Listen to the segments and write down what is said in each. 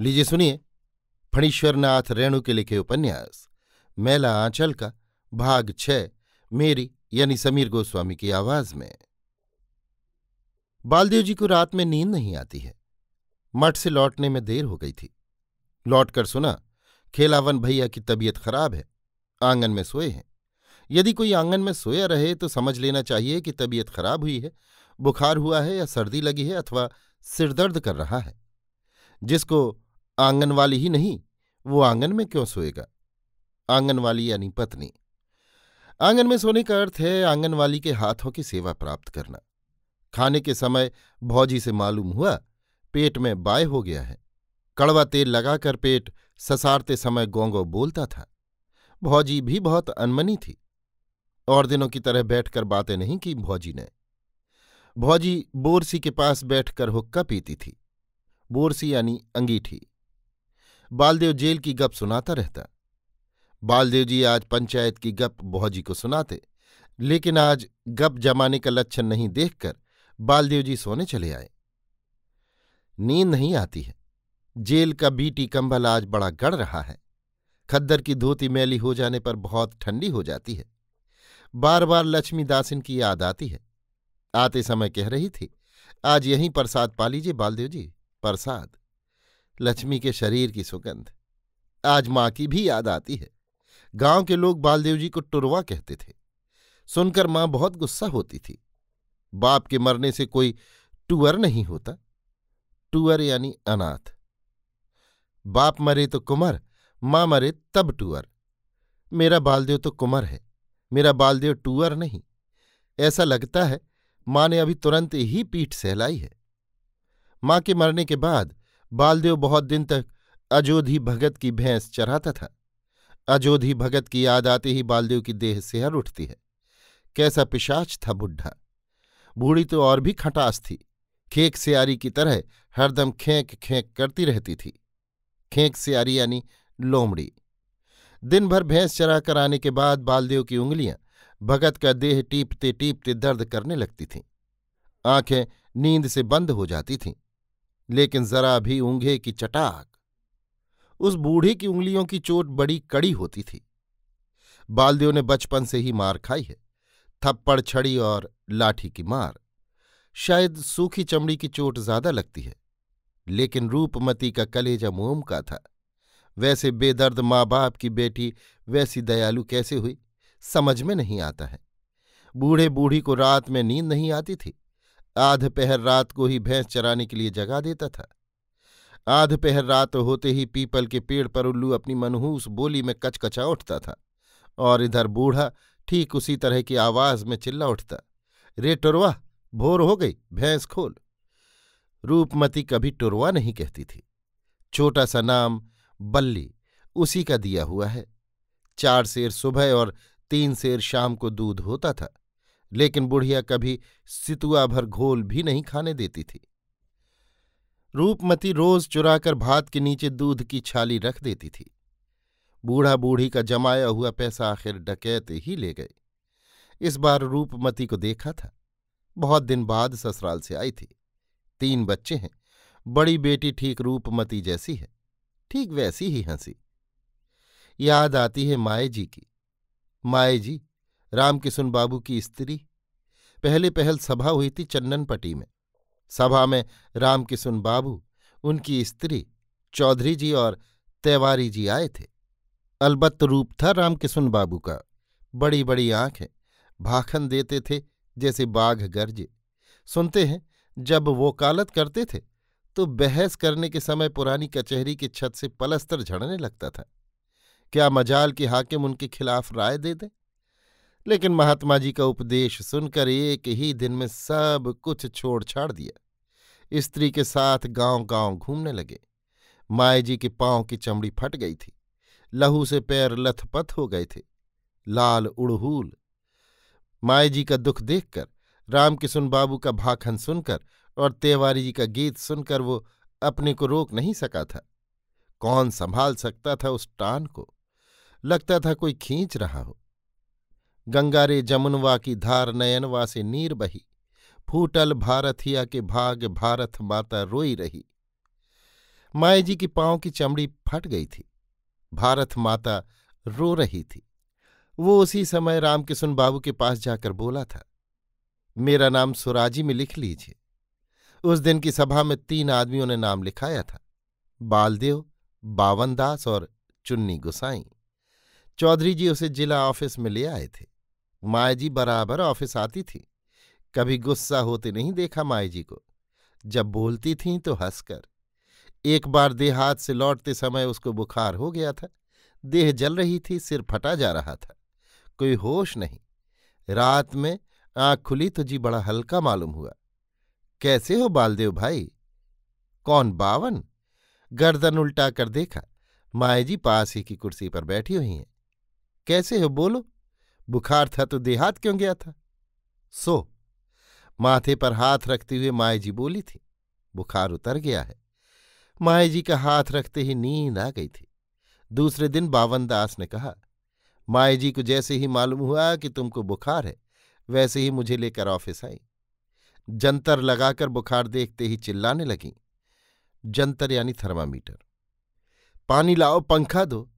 लीजिए सुनिए फणीश्वरनाथ रेणु के लिखे उपन्यास मैला आंचल का भाग छ मेरी यानी समीर गोस्वामी की आवाज में बालदेव जी को रात में नींद नहीं आती है मठ से लौटने में देर हो गई थी लौटकर सुना खेलावन भैया की तबीयत खराब है आंगन में सोए हैं यदि कोई आंगन में सोया रहे तो समझ लेना चाहिए कि तबीयत खराब हुई है बुखार हुआ है या सर्दी लगी है अथवा सिरदर्द कर रहा है जिसको आंगन वाली ही नहीं वो आंगन में क्यों सोएगा आंगन वाली यानी पत्नी आंगन में सोने का अर्थ है आंगन वाली के हाथों की सेवा प्राप्त करना खाने के समय भौजी से मालूम हुआ पेट में बाय हो गया है कड़वा तेल लगाकर पेट ससारते समय गोंगो बोलता था भौजी भी बहुत अनमनी थी और दिनों की तरह बैठकर बातें नहीं की भौजी ने भौजी बोरसी के पास बैठकर हुक्का पीती थी बोरसी यानी अंगीठी बालदेव जेल की गप सुनाता रहता बालदेव जी आज पंचायत की गप भौजी को सुनाते लेकिन आज गप जमाने का लक्षण नहीं देखकर बालदेव जी सोने चले आए नींद नहीं आती है जेल का बीटी कंबल आज बड़ा गड़ रहा है खद्दर की धोती मैली हो जाने पर बहुत ठंडी हो जाती है बार बार लक्ष्मी दासिन की याद आती है आते समय कह रही थी आज यहीं प्रसाद पा लीजिए बालदेव जी प्रसाद लक्ष्मी के शरीर की सुगंध आज माँ की भी याद आती है गांव के लोग बालदेव जी को टुरवा कहते थे सुनकर माँ बहुत गुस्सा होती थी बाप के मरने से कोई टूअर नहीं होता टूअर यानी अनाथ बाप मरे तो कुमर माँ मरे तब टूअर मेरा बालदेव तो कुमर है मेरा बालदेव टूअर नहीं ऐसा लगता है माँ ने अभी तुरंत ही पीठ सहलाई है माँ के मरने के बाद बालदेव बहुत दिन तक अजोधी भगत की भैंस चराता था अजोधी भगत की याद आते ही बालदेव की देह सेहर उठती है कैसा पिशाच था बुढ़ा बूढ़ी तो और भी खटास थी खेक सियारी की तरह हरदम खेंक खेंक करती रहती थी खेंक सियारी यानी लोमड़ी दिन भर भैंस चरा कर आने के बाद बालदेव की उंगलियां भगत का देह टीपते टीपते दर्द करने लगती थीं आंखें नींद से बंद हो जाती थीं लेकिन जरा भी ऊंघे की चटाक उस बूढ़े की उंगलियों की चोट बड़ी कड़ी होती थी बालदेव ने बचपन से ही मार खाई है थप्पड़ छड़ी और लाठी की मार शायद सूखी चमड़ी की चोट ज्यादा लगती है लेकिन रूपमती का कलेजा मोम का था वैसे बेदर्द माँ बाप की बेटी वैसी दयालु कैसे हुई समझ में नहीं आता है बूढ़े बूढ़ी को रात में नींद नहीं आती थी आध पहर रात को ही भैंस चराने के लिए जगा देता था आध पहर रात होते ही पीपल के पेड़ पर उल्लू अपनी मनहूस बोली में कचकचा उठता था और इधर बूढ़ा ठीक उसी तरह की आवाज में चिल्ला उठता रे टुरवा भोर हो गई भैंस खोल रूपमती कभी टुरवा नहीं कहती थी छोटा सा नाम बल्ली उसी का दिया हुआ है चार शेर सुबह और तीन शेर शाम को दूध होता था लेकिन बुढ़िया कभी सितुआ भर घोल भी नहीं खाने देती थी रूपमती रोज चुराकर भात के नीचे दूध की छाली रख देती थी बूढ़ा बूढ़ी का जमाया हुआ पैसा आखिर डकैत ही ले गए इस बार रूपमती को देखा था बहुत दिन बाद ससुराल से आई थी तीन बच्चे हैं बड़ी बेटी ठीक रूपमती जैसी है ठीक वैसी ही हंसी याद आती है माए जी की माए जी रामकिशुन बाबू की स्त्री पहले पहल सभा हुई थी चंदनपट्टी में सभा में रामकिशुन बाबू उनकी स्त्री चौधरी जी और तैवारी जी आए थे अलबत्त रूप था रामकिशुन बाबू का बड़ी बड़ी आंखें भाखन देते थे जैसे बाघ गर्जे सुनते हैं जब वो कालत करते थे तो बहस करने के समय पुरानी कचहरी की छत से पलस्तर झड़ने लगता था क्या मजाल के हाकिम उनके खिलाफ राय दे दें लेकिन महात्मा जी का उपदेश सुनकर एक ही दिन में सब कुछ छोड़ छाड़ दिया स्त्री के साथ गांव गांव घूमने लगे माए जी के पांव की चमड़ी फट गई थी लहू से पैर लथपथ हो गए थे लाल उड़हूल माए जी का दुख देखकर रामकिशुन बाबू का भाखन सुनकर और तेवारी जी का गीत सुनकर वो अपने को रोक नहीं सका था कौन संभाल सकता था उस टान को लगता था कोई खींच रहा हो गंगारे जमुनवा की धार नयनवा से नीर बही फूटल भारथिया के भाग भारत माता रोई रही माए जी की पांव की चमड़ी फट गई थी भारत माता रो रही थी वो उसी समय रामकिशन बाबू के पास जाकर बोला था मेरा नाम सुराजी में लिख लीजिए उस दिन की सभा में तीन आदमियों ने नाम लिखाया था बालदेव बावनदास और चुन्नी गुसाई चौधरी जी उसे जिला ऑफिस में ले आए थे जी बराबर ऑफिस आती थी कभी गुस्सा होते नहीं देखा जी को जब बोलती थीं तो हंसकर एक बार देहात से लौटते समय उसको बुखार हो गया था देह जल रही थी सिर फटा जा रहा था कोई होश नहीं रात में आँख खुली तो जी बड़ा हल्का मालूम हुआ कैसे हो बालदेव भाई कौन बावन गर्दन उल्टा कर देखा जी पास ही की कुर्सी पर बैठी हुई हैं कैसे हो बोलो बुखार था तो देहात क्यों गया था सो माथे पर हाथ रखते हुए माए जी बोली थी बुखार उतर गया है माए जी का हाथ रखते ही नींद आ गई थी दूसरे दिन बावन दास ने कहा माए जी को जैसे ही मालूम हुआ कि तुमको बुखार है वैसे ही मुझे लेकर ऑफिस आई जंतर लगाकर बुखार देखते ही चिल्लाने लगी जंतर यानी थर्मामीटर पानी लाओ पंखा दो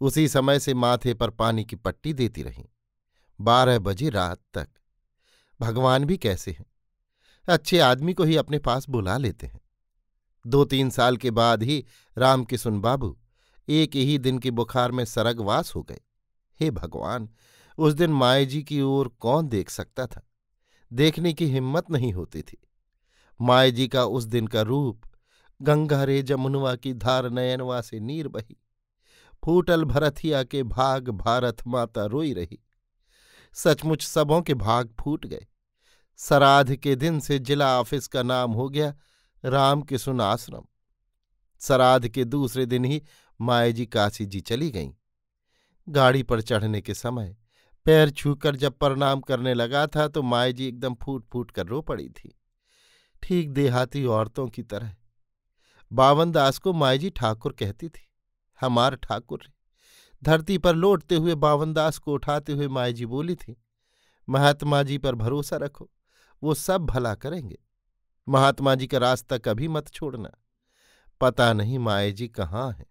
उसी समय से माथे पर पानी की पट्टी देती रहीं बारह बजे रात तक भगवान भी कैसे हैं अच्छे आदमी को ही अपने पास बुला लेते हैं दो तीन साल के बाद ही राम बाबू एक ही दिन के बुखार में सरगवास हो गए हे भगवान उस दिन माए जी की ओर कौन देख सकता था देखने की हिम्मत नहीं होती थी माए जी का उस दिन का रूप गंगा रे जमुनवा की धार नयनवा से नीर बही फूटल भरथिया के भाग भारत माता रोई रही सचमुच सबों के भाग फूट गए सराध के दिन से जिला ऑफिस का नाम हो गया राम किसुन आश्रम सराध के दूसरे दिन ही माए जी काशी जी चली गईं गाड़ी पर चढ़ने के समय पैर छूकर जब प्रणाम करने लगा था तो माए जी एकदम फूट फूट कर रो पड़ी थी ठीक देहाती औरतों की तरह बावन दास को माए जी ठाकुर कहती थी हमार ठाकुर धरती पर लौटते हुए बावनदास को उठाते हुए माए जी बोली थी महात्मा जी पर भरोसा रखो वो सब भला करेंगे महात्मा जी का रास्ता कभी मत छोड़ना पता नहीं माए जी कहाँ हैं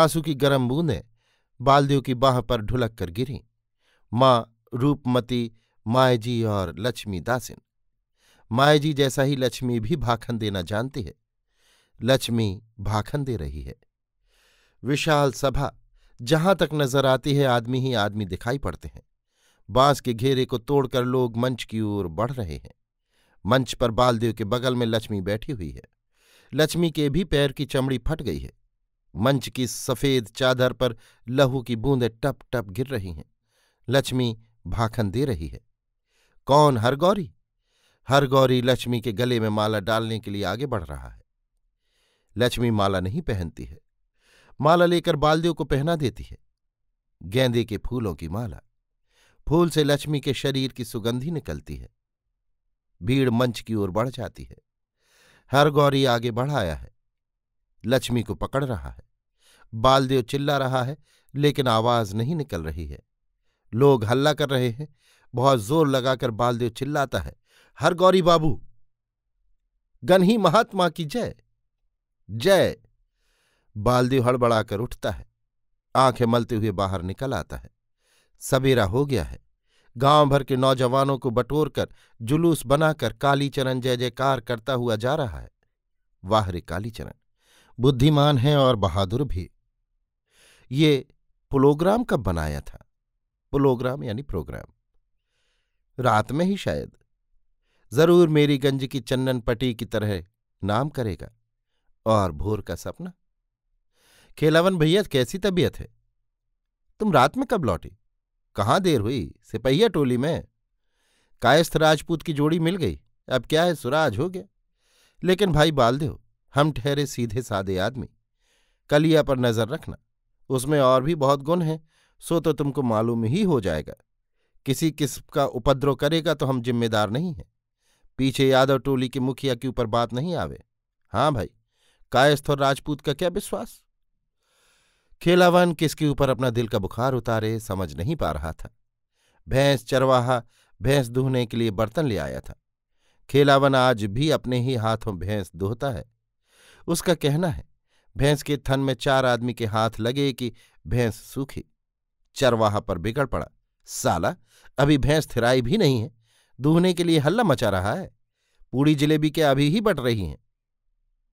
आंसू की गरम बूंदें बालदेव की बाह पर ढुलक कर गिरी माँ रूपमती माए जी और लक्ष्मी दासिन माए जी जैसा ही लक्ष्मी भी भाखन देना जानती है लक्ष्मी भाखन दे रही है विशाल सभा जहां तक नजर आती है आदमी ही आदमी दिखाई पड़ते हैं बांस के घेरे को तोड़कर लोग मंच की ओर बढ़ रहे हैं मंच पर बालदेव के बगल में लक्ष्मी बैठी हुई है लक्ष्मी के भी पैर की चमड़ी फट गई है मंच की सफेद चादर पर लहू की बूंदें टप टप गिर रही हैं लक्ष्मी भाखन दे रही है कौन हरगौरी हरगौरी लक्ष्मी के गले में माला डालने के लिए आगे बढ़ रहा है लक्ष्मी माला नहीं पहनती है माला लेकर बालदेव को पहना देती है गेंदे के फूलों की माला फूल से लक्ष्मी के शरीर की सुगंधी निकलती है भीड़ मंच की ओर बढ़ जाती है हर गौरी आगे बढ़ आया है लक्ष्मी को पकड़ रहा है बालदेव चिल्ला रहा है लेकिन आवाज नहीं निकल रही है लोग हल्ला कर रहे हैं बहुत जोर लगाकर बालदेव चिल्लाता है हर गौरी बाबू गन्ही महात्मा की जय जय बालदेव हड़बड़ाकर उठता है आंखें मलते हुए बाहर निकल आता है सवेरा हो गया है गांव भर के नौजवानों को बटोर कर जुलूस बनाकर कालीचरण जय जयकार करता हुआ जा रहा है वाहरे कालीचरण बुद्धिमान है और बहादुर भी ये पुलोग्राम कब बनाया था पुलोग्राम यानी प्रोग्राम रात में ही शायद जरूर मेरी गंज की चन्नन पटी की तरह नाम करेगा और भोर का सपना खेलावन भैया कैसी तबीयत है तुम रात में कब लौटे कहाँ देर हुई सिपहिया टोली में कायस्थ राजपूत की जोड़ी मिल गई अब क्या है सुराज हो गया लेकिन भाई बालदेव हम ठहरे सीधे सादे आदमी कलिया पर नजर रखना उसमें और भी बहुत गुण हैं सो तो तुमको मालूम ही हो जाएगा किसी किस्म का उपद्रव करेगा तो हम जिम्मेदार नहीं हैं पीछे यादव टोली के मुखिया के ऊपर बात नहीं आवे हाँ भाई कायस्थ और राजपूत का क्या विश्वास खेलावन किसके ऊपर अपना दिल का बुखार उतारे समझ नहीं पा रहा था भैंस चरवाहा भैंस दूहने के लिए बर्तन ले आया था खेलावन आज भी अपने ही हाथों भैंस दोहता है उसका कहना है भैंस के थन में चार आदमी के हाथ लगे कि भैंस सूखी चरवाहा पर बिगड़ पड़ा साला अभी भैंस थिराई भी नहीं है दूहने के लिए हल्ला मचा रहा है पूड़ी जिलेबी के अभी ही बट रही हैं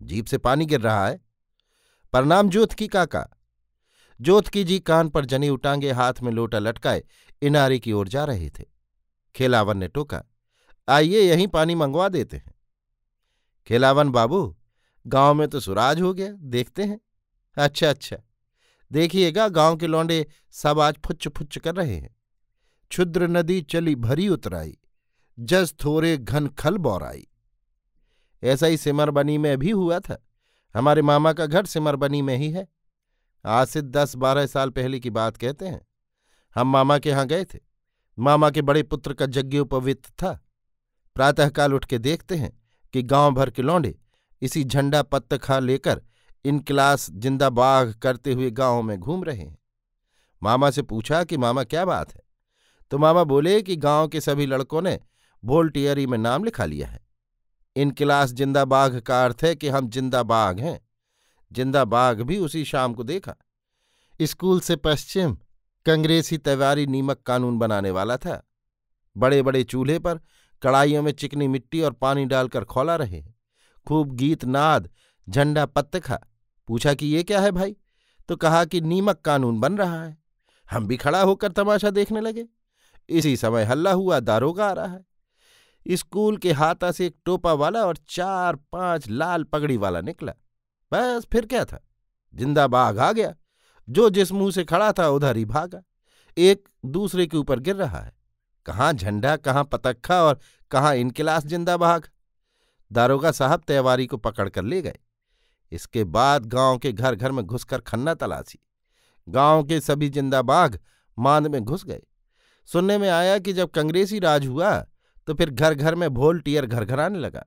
जीप से पानी गिर रहा है परनाम जोत की काका ज्योतकी जी कान पर जनी उटांगे हाथ में लोटा लटकाए इनारे की ओर जा रहे थे खेलावन ने टोका आइए यहीं पानी मंगवा देते हैं खेलावन बाबू गांव में तो सुराज हो गया देखते हैं अच्छा अच्छा देखिएगा गांव के लौंडे सब आज फुच्च फुच्च कर रहे हैं क्षुद्र नदी चली भरी उतराई जस थोरे घन खल बौराई ऐसा ही सिमरबनी में भी हुआ था हमारे मामा का घर सिमरबनी में ही है आज से दस बारह साल पहले की बात कहते हैं हम मामा के यहाँ गए थे मामा के बड़े पुत्र का यज्ञोपवित था प्रातःकाल उठ के देखते हैं कि गांव भर के लौंडे इसी झंडा पत्त खा लेकर इनकलास जिंदा बाघ करते हुए गांव में घूम रहे हैं मामा से पूछा कि मामा क्या बात है तो मामा बोले कि गांव के सभी लड़कों ने वोल्टियरी में नाम लिखा लिया है इनकलास जिंदा बाघ का अर्थ है कि हम जिंदा बाघ हैं जिंदा बाघ भी उसी शाम को देखा स्कूल से पश्चिम कंग्रेसी तैवारी नीमक कानून बनाने वाला था बड़े बड़े चूल्हे पर कड़ाइयों में चिकनी मिट्टी और पानी डालकर खोला रहे खूब गीत नाद झंडा पत्तखा पूछा कि ये क्या है भाई तो कहा कि नीमक कानून बन रहा है हम भी खड़ा होकर तमाशा देखने लगे इसी समय हल्ला हुआ दारोगा आ रहा है स्कूल के हाथा से एक टोपा वाला और चार पांच लाल पगड़ी वाला निकला बस फिर क्या था जिंदा बाघ आ गया जो जिस मुंह से खड़ा था उधर ही भागा एक दूसरे के ऊपर गिर रहा है कहाँ झंडा कहाँ पतखा और कहाँ इनकिलास जिंदा बाघ दारोगा साहब तैवारी को पकड़ कर ले गए इसके बाद गांव के घर घर में घुसकर खन्ना तलाशी गांव के सभी जिंदा बाघ मांद में घुस गए सुनने में आया कि जब कंग्रेसी राज हुआ तो फिर घर घर में भोल टियर घर आने लगा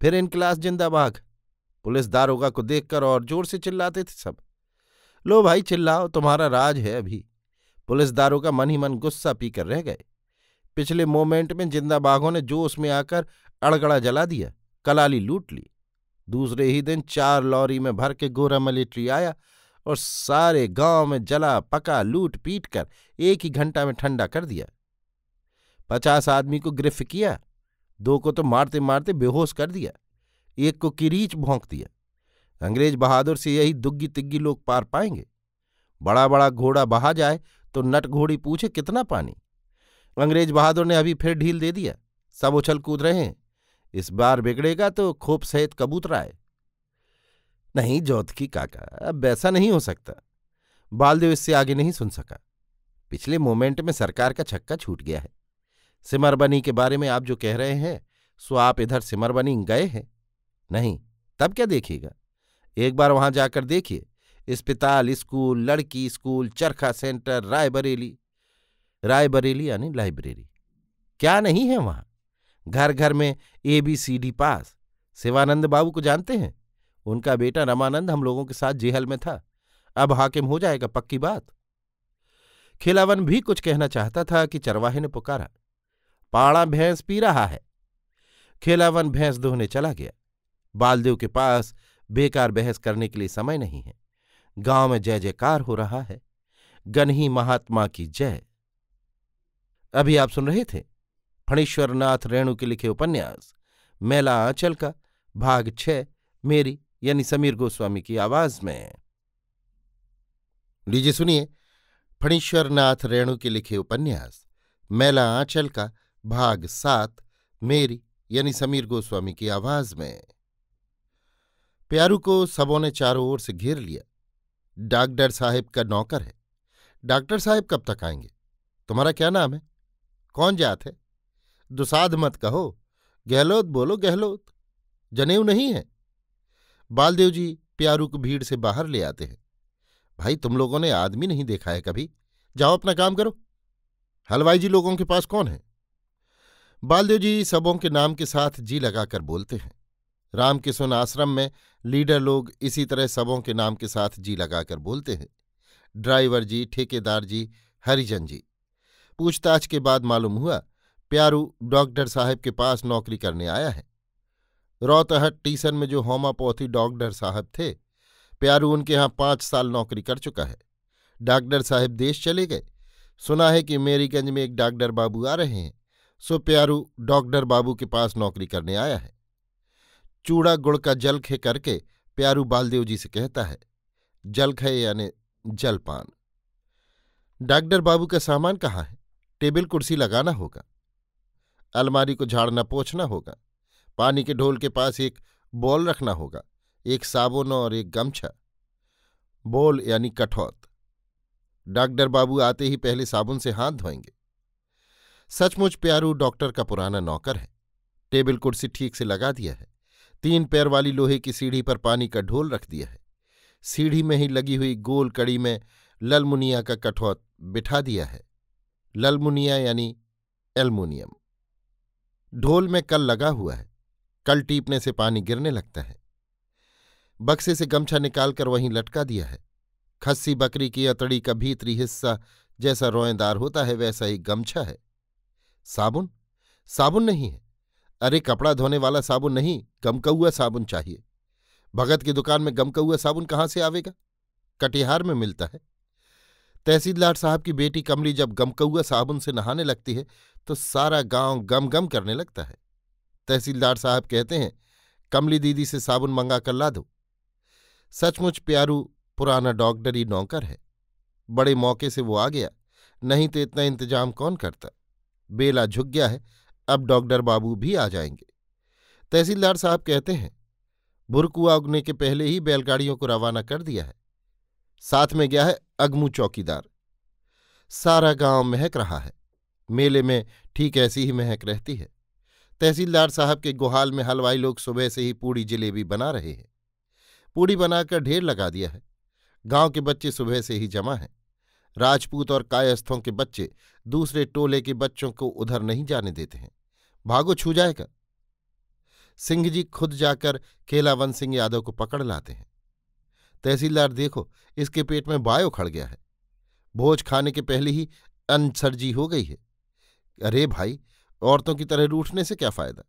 फिर इनकिलास जिंदा बाघ पुलिस दारोगा को देखकर और जोर से चिल्लाते थे सब लो भाई चिल्लाओ तुम्हारा राज है अभी पुलिस दारोगा मन ही मन गुस्सा पीकर रह गए पिछले मोमेंट में जिंदा बाघों ने जोश में आकर अड़गड़ा जला दिया कलाली लूट ली दूसरे ही दिन चार लॉरी में भर के गोरा मिलिट्री आया और सारे गांव में जला पका लूट पीट कर एक ही घंटा में ठंडा कर दिया पचास आदमी को गिरफ्त किया दो को तो मारते मारते बेहोश कर दिया एक को किरीच भोंक दिया अंग्रेज बहादुर से यही दुग्गी तिग्गी लोग पार पाएंगे बड़ा बड़ा घोड़ा बहा जाए तो नट घोड़ी पूछे कितना पानी अंग्रेज बहादुर ने अभी फिर ढील दे दिया सब उछल कूद रहे हैं इस बार बिगड़ेगा तो खोप सहित कबूतर आए नहीं की काका अब वैसा नहीं हो सकता बालदेव इससे आगे नहीं सुन सका पिछले मोमेंट में सरकार का छक्का छूट गया है सिमरबनी के बारे में आप जो कह रहे हैं सो आप इधर सिमरबनी गए हैं नहीं तब क्या देखिएगा एक बार वहां जाकर देखिए अस्पताल स्कूल लड़की स्कूल चरखा सेंटर रायबरेली रायबरेली यानी लाइब्रेरी क्या नहीं है वहां घर घर में A B C D pass Shivanand Babu को जानते हैं उनका बेटा रमानंद हम लोगों के साथ जेहल में था अब हाकिम हो जाएगा पक्की बात खिलावन भी कुछ कहना चाहता था कि चरवाहे ने पुकारा पाड़ा भैंस पी रहा है खिलावन भैंस दोहने चला गया बालदेव के पास बेकार बहस करने के लिए समय नहीं है गांव में जय जयकार हो रहा है गनही महात्मा की जय अभी आप सुन रहे थे फणीश्वरनाथ रेणु के लिखे उपन्यास मेला आंचल का भाग छ मेरी यानी समीर गोस्वामी की आवाज में लीजिए सुनिए फणीश्वरनाथ रेणु के लिखे उपन्यास मेला आंचल का भाग सात मेरी यानी समीर गोस्वामी की आवाज में प्यारू को सबों ने चारों ओर से घेर लिया डॉक्टर साहब का नौकर है डॉक्टर साहब कब तक आएंगे तुम्हारा क्या नाम है कौन जात है दुसाध मत कहो गहलोत बोलो गहलोत जनेऊ नहीं है बालदेव जी प्यारू को भीड़ से बाहर ले आते हैं भाई तुम लोगों ने आदमी नहीं देखा है कभी जाओ अपना काम करो हलवाई जी लोगों के पास कौन है बालदेव जी सबों के नाम के साथ जी लगाकर बोलते हैं रामकिशन आश्रम में लीडर लोग इसी तरह सबों के नाम के साथ जी लगाकर बोलते हैं ड्राइवर जी ठेकेदार जी हरिजन जी पूछताछ के बाद मालूम हुआ प्यारू डॉक्टर साहब के पास नौकरी करने आया है रौतहट टीसन में जो होमापोथी डॉक्टर साहब थे प्यारू उनके यहाँ पाँच साल नौकरी कर चुका है डॉक्टर साहब देश चले गए सुना है कि मेरीगंज में एक डॉक्टर बाबू आ रहे हैं सो प्यारू डॉक्टर बाबू के पास नौकरी करने आया है चूड़ा गुड़ का जलखे करके प्यारू बालदेव जी से कहता है जलखे यानी जलपान डॉक्टर बाबू का सामान कहाँ है टेबल कुर्सी लगाना होगा अलमारी को झाड़ना पोछना होगा पानी के ढोल के पास एक बॉल रखना होगा एक साबुन और एक गमछा बोल यानी कठौत डॉक्टर बाबू आते ही पहले साबुन से हाथ धोएंगे सचमुच प्यारू डॉक्टर का पुराना नौकर है टेबल कुर्सी ठीक से लगा दिया है तीन पैर वाली लोहे की सीढ़ी पर पानी का ढोल रख दिया है सीढ़ी में ही लगी हुई गोल कड़ी में ललमुनिया का कठौत बिठा दिया है ललमुनिया यानी एल्मोनियम ढोल में कल लगा हुआ है कल टीपने से पानी गिरने लगता है बक्से से गमछा निकालकर वहीं लटका दिया है खस्सी बकरी की अतड़ी का भीतरी हिस्सा जैसा रोएदार होता है वैसा ही गमछा है साबुन साबुन नहीं है अरे कपड़ा धोने वाला साबुन नहीं गमकौआ साबुन चाहिए भगत की दुकान में गमकौआ साबुन कहाँ से आवेगा कटिहार में मिलता है तहसीलदार साहब की बेटी कमली जब गमकौआ साबुन से नहाने लगती है तो सारा गांव गम गम करने लगता है तहसीलदार साहब कहते हैं कमली दीदी से साबुन मंगा कर ला दो सचमुच प्यारू पुराना डॉक्टरी नौकर है बड़े मौके से वो आ गया नहीं तो इतना इंतजाम कौन करता बेला झुक गया है अब डॉक्टर बाबू भी आ जाएंगे तहसीलदार साहब कहते हैं भुरकुआ उगने के पहले ही बैलगाड़ियों को रवाना कर दिया है साथ में गया है अगमू चौकीदार सारा गांव महक रहा है मेले में ठीक ऐसी ही महक रहती है तहसीलदार साहब के गुहाल में हलवाई लोग सुबह से ही पूड़ी जलेबी बना रहे हैं पूड़ी बनाकर ढेर लगा दिया है गांव के बच्चे सुबह से ही जमा हैं राजपूत और कायस्थों के बच्चे दूसरे टोले के बच्चों को उधर नहीं जाने देते हैं भागो छू जाएगा सिंह जी खुद जाकर केलावन सिंह यादव को पकड़ लाते हैं तहसीलदार देखो इसके पेट में बायो खड़ गया है भोज खाने के पहले ही अनसर्जी हो गई है अरे भाई औरतों की तरह रूठने से क्या फायदा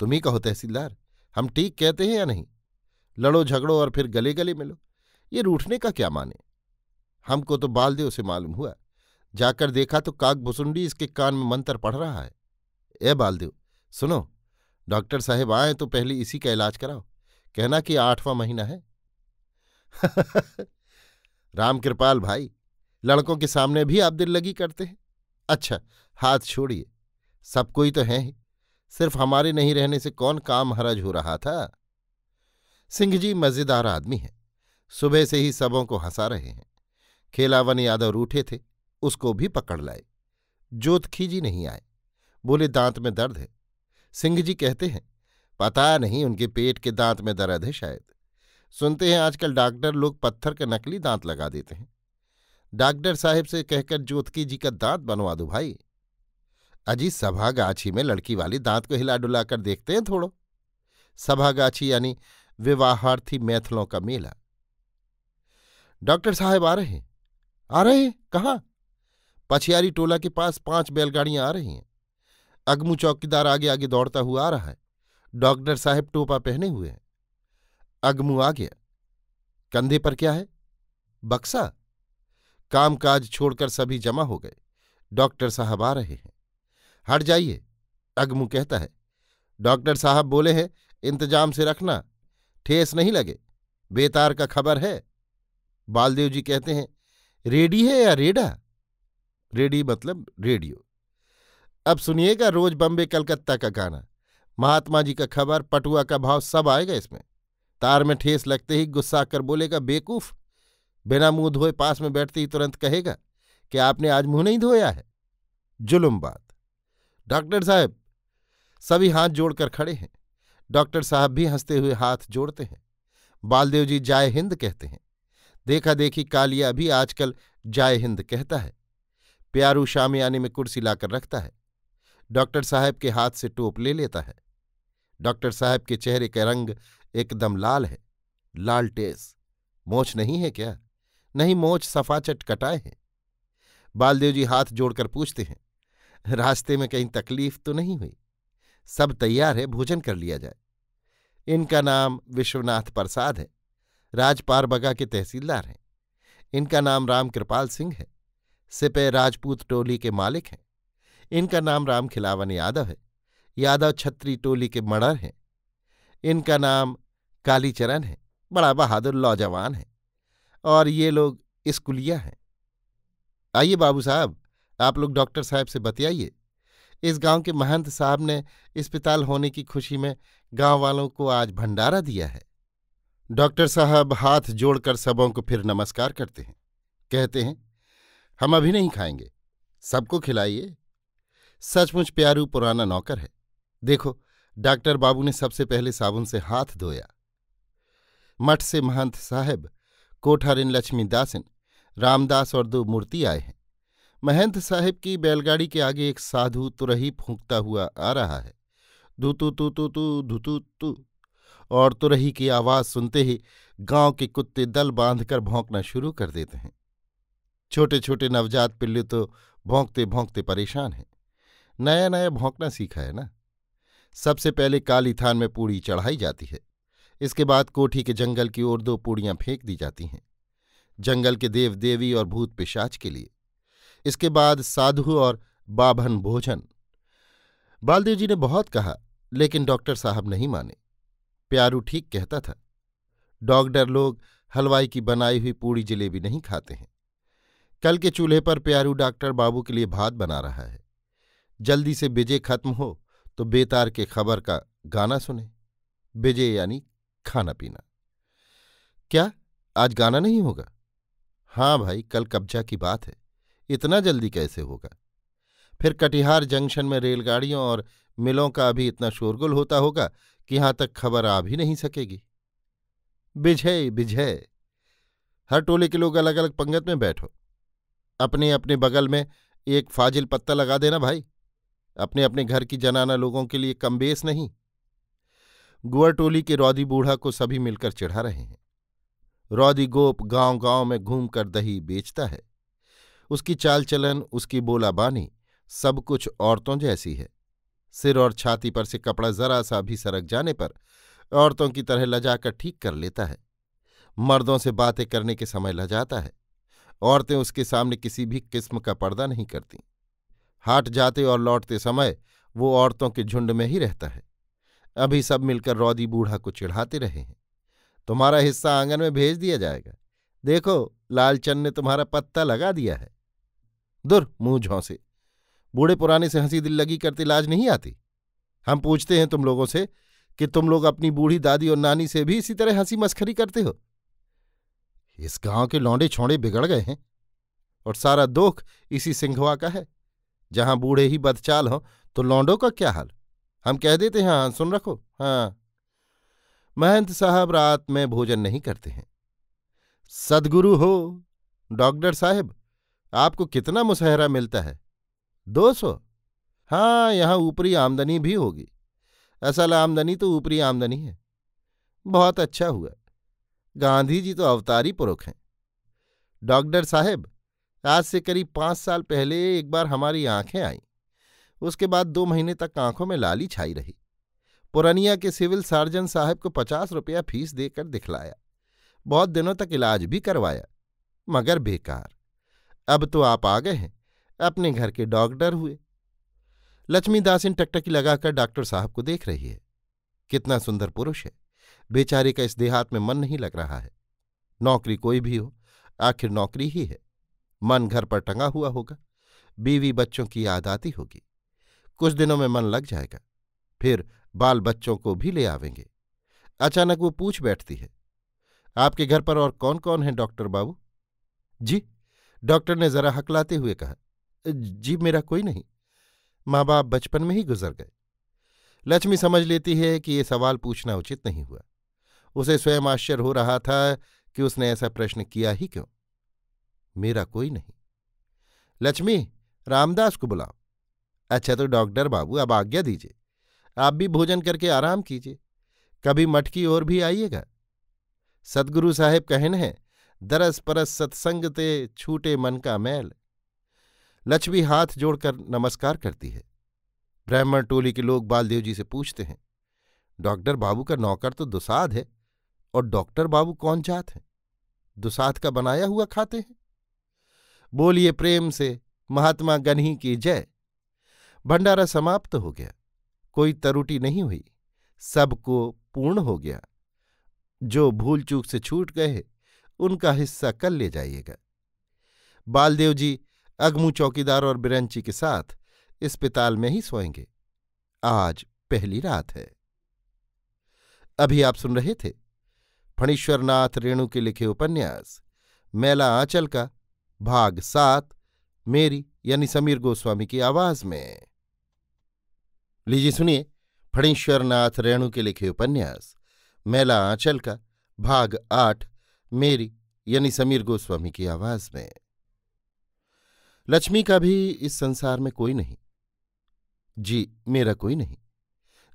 तुम ही कहो तहसीलदार हम ठीक कहते हैं या नहीं लड़ो झगड़ो और फिर गले गले मिलो ये रूठने का क्या माने हमको तो बालदेव से मालूम हुआ जाकर देखा तो काक भुसुंडी इसके कान में मंत्र पढ़ रहा है ए बालदेव सुनो डॉक्टर साहब आए तो पहले इसी का इलाज कराओ कहना कि आठवां महीना है रामकृपाल भाई लड़कों के सामने भी आप दिल लगी करते हैं अच्छा हाथ छोड़िए सब कोई तो है ही सिर्फ हमारे नहीं रहने से कौन काम हरज हो रहा था सिंह जी मज़ेदार आदमी हैं सुबह से ही सबों को हंसा रहे हैं खेलावन यादव रूठे थे उसको भी पकड़ लाए ज्योतखी जी नहीं आए बोले दांत में दर्द है सिंह जी कहते हैं पता नहीं उनके पेट के दांत में दर्द है शायद सुनते हैं आजकल डॉक्टर लोग पत्थर के नकली दांत लगा देते हैं डॉक्टर साहब से कहकर ज्योतकी जी का दांत बनवा दो भाई अजी सभागाछी में लड़की वाली दांत को हिला डुला कर देखते हैं थोड़ो सभागाछी यानी विवाहार्थी मैथलों का मेला डॉक्टर साहब आ रहे हैं आ रहे हैं कहाँ पछियारी टोला के पास पांच बैलगाड़ियां आ रही हैं अगमू चौकीदार आगे आगे दौड़ता हुआ आ रहा है डॉक्टर साहब टोपा पहने हुए हैं अगमू आ गया कंधे पर क्या है बक्सा कामकाज छोड़कर सभी जमा हो गए डॉक्टर साहब आ रहे हैं हट जाइए अगमू कहता है डॉक्टर साहब बोले हैं इंतजाम से रखना ठेस नहीं लगे बेतार का खबर है बालदेव जी कहते हैं रेडी है या रेडा रेडी मतलब रेडियो अब सुनिएगा रोज बम्बे कलकत्ता का गाना महात्मा जी का खबर पटुआ का भाव सब आएगा इसमें तार में ठेस लगते ही गुस्सा कर बोलेगा बेकूफ बिना मुंह धोए पास में बैठते ही तुरंत कहेगा कि आपने आज मुंह नहीं धोया है जुलुम बात डॉक्टर साहब सभी हाथ जोड़कर खड़े हैं डॉक्टर साहब भी हंसते हुए हाथ जोड़ते हैं बालदेव जी जाय हिंद कहते हैं देखा देखी कालिया भी आजकल जाय हिंद कहता है प्यारू शामियाने में कुर्सी लाकर रखता है डॉक्टर साहब के हाथ से टोप ले लेता है डॉक्टर साहब के चेहरे का रंग एकदम लाल है लाल टेस मोछ नहीं है क्या नहीं मोछ सफाचट कटाए हैं बालदेव जी हाथ जोड़कर पूछते हैं रास्ते में कहीं तकलीफ तो नहीं हुई सब तैयार है भोजन कर लिया जाए इनका नाम विश्वनाथ प्रसाद है राजपारबगा के तहसीलदार हैं इनका नाम रामकृपाल सिंह है सिपे राजपूत टोली के मालिक हैं इनका नाम रामखिलावन यादव है यादव छत्री टोली के मणर हैं इनका नाम कालीचरण है बड़ा बहादुर लौजवान है और ये लोग स्कूलिया हैं आइए बाबू साहब आप लोग डॉक्टर साहब से बतियाइए इस गांव के महंत साहब ने अस्पताल होने की खुशी में गांव वालों को आज भंडारा दिया है डॉक्टर साहब हाथ जोड़कर सबों को फिर नमस्कार करते हैं कहते हैं हम अभी नहीं खाएंगे सबको खिलाइए सचमुच प्यारू पुराना नौकर है देखो डॉक्टर बाबू ने सबसे पहले साबुन से हाथ धोया मठ से महंत साहेब कोठारिन लक्ष्मीदासन रामदास और दो मूर्ति आए हैं महंत साहेब की बैलगाड़ी के आगे एक साधु तुरही फूंकता हुआ आ रहा है धुतु तू तू तू धुतु तू और तुरही की आवाज सुनते ही गांव के कुत्ते दल बांधकर भौंकना शुरू कर देते हैं छोटे छोटे नवजात पिल्ले तो भौंकते भौंकते परेशान हैं नया नया भौंकना सीखा है ना सबसे पहले काली थान में पूड़ी चढ़ाई जाती है इसके बाद कोठी के जंगल की ओर दो पूड़ियाँ फेंक दी जाती हैं जंगल के देव देवी और भूत पिशाच के लिए इसके बाद साधु और बाभन भोजन बालदेव जी ने बहुत कहा लेकिन डॉक्टर साहब नहीं माने प्यारू ठीक कहता था डॉक्टर लोग हलवाई की बनाई हुई पूड़ी जलेबी नहीं खाते हैं कल के चूल्हे पर प्यारू डॉक्टर बाबू के लिए भात बना रहा है जल्दी से बिजे खत्म हो तो बेतार के खबर का गाना सुने बिजे यानी खाना पीना क्या आज गाना नहीं होगा हाँ भाई कल कब्जा की बात है इतना जल्दी कैसे होगा फिर कटिहार जंक्शन में रेलगाड़ियों और मिलों का अभी इतना शोरगुल होता होगा कि यहां तक खबर आ भी नहीं सकेगी बिझय बिझय हर टोले के लोग अलग अलग पंगत में बैठो अपने अपने बगल में एक फाजिल पत्ता लगा देना भाई अपने अपने घर की जनाना लोगों के लिए कमबेस नहीं गुआटोली के रौदी बूढ़ा को सभी मिलकर चढ़ा रहे हैं रौदी गोप गांव गांव में घूमकर दही बेचता है उसकी चाल चलन उसकी बोलाबानी सब कुछ औरतों जैसी है सिर और छाती पर से कपड़ा जरा सा भी सरक जाने पर औरतों की तरह लजाकर ठीक कर लेता है मर्दों से बातें करने के समय लजाता है औरतें उसके सामने किसी भी किस्म का पर्दा नहीं करतीं हाट जाते और लौटते समय वो औरतों के झुंड में ही रहता है अभी सब मिलकर रौदी बूढ़ा को चिढ़ाते रहे हैं तुम्हारा हिस्सा आंगन में भेज दिया जाएगा देखो लालचंद ने तुम्हारा पत्ता लगा दिया है दुर मुंह झोंसे बूढ़े पुराने से हंसी दिल लगी करते लाज नहीं आती हम पूछते हैं तुम लोगों से कि तुम लोग अपनी बूढ़ी दादी और नानी से भी इसी तरह हंसी मस्खरी करते हो इस गांव के लौंडे छोड़े बिगड़ गए हैं और सारा दुख इसी सिंघवा का है जहां बूढ़े ही बदचाल हों तो लौंडों का क्या हाल हम कह देते हैं हाँ सुन रखो हाँ महंत साहब रात में भोजन नहीं करते हैं सदगुरु हो डॉक्टर साहब आपको कितना मुसहरा मिलता है दो सौ हाँ यहाँ ऊपरी आमदनी भी होगी असल आमदनी तो ऊपरी आमदनी है बहुत अच्छा हुआ गांधी जी तो अवतारी पुरुख हैं डॉक्टर साहब आज से करीब पांच साल पहले एक बार हमारी आंखें आईं उसके बाद दो महीने तक आंखों में लाली छाई रही पुरानिया के सिविल सर्जन साहब को पचास रुपया फीस देकर दिखलाया बहुत दिनों तक इलाज भी करवाया मगर बेकार अब तो आप आ गए हैं अपने घर के डॉक्टर हुए लक्ष्मी दासिन टकटकी लगाकर डॉक्टर साहब को देख रही है कितना सुंदर पुरुष है बेचारे का इस देहात में मन नहीं लग रहा है नौकरी कोई भी हो आखिर नौकरी ही है मन घर पर टंगा हुआ होगा बीवी बच्चों की याद आती होगी कुछ दिनों में मन लग जाएगा फिर बाल बच्चों को भी ले आवेंगे अचानक वो पूछ बैठती है आपके घर पर और कौन कौन है डॉक्टर बाबू जी डॉक्टर ने जरा हकलाते हुए कहा जी मेरा कोई नहीं माँ बाप बचपन में ही गुजर गए लक्ष्मी समझ लेती है कि ये सवाल पूछना उचित नहीं हुआ उसे स्वयं आश्चर्य हो रहा था कि उसने ऐसा प्रश्न किया ही क्यों मेरा कोई नहीं लक्ष्मी रामदास को बुलाओ अच्छा तो डॉक्टर बाबू अब आज्ञा दीजिए आप भी भोजन करके आराम कीजिए कभी मठ की ओर भी आइएगा सदगुरु साहेब कहन है दरस परस सत्संग ते छूटे मन का मैल लक्ष्मी हाथ जोड़कर नमस्कार करती है ब्राह्मण टोली के लोग बालदेव जी से पूछते हैं डॉक्टर बाबू का नौकर तो दुसाध है और डॉक्टर बाबू कौन जात हैं दुसाध का बनाया हुआ खाते हैं बोलिए प्रेम से महात्मा गन्ही की जय भंडारा समाप्त हो गया कोई तरुटी नहीं हुई सबको पूर्ण हो गया जो भूल चूक से छूट गए उनका हिस्सा कल ले जाइएगा बालदेव जी अगमू चौकीदार और बिरंची के साथ अस्पताल में ही सोएंगे आज पहली रात है अभी आप सुन रहे थे फणीश्वरनाथ रेणु के लिखे उपन्यास मेला आंचल का भाग सात मेरी यानी समीर गोस्वामी की आवाज में लीजिए सुनिए फणीश्वरनाथ रेणु के लिखे उपन्यास मेला आंचल का भाग आठ मेरी यानी समीर गोस्वामी की आवाज में लक्ष्मी का भी इस संसार में कोई नहीं जी मेरा कोई नहीं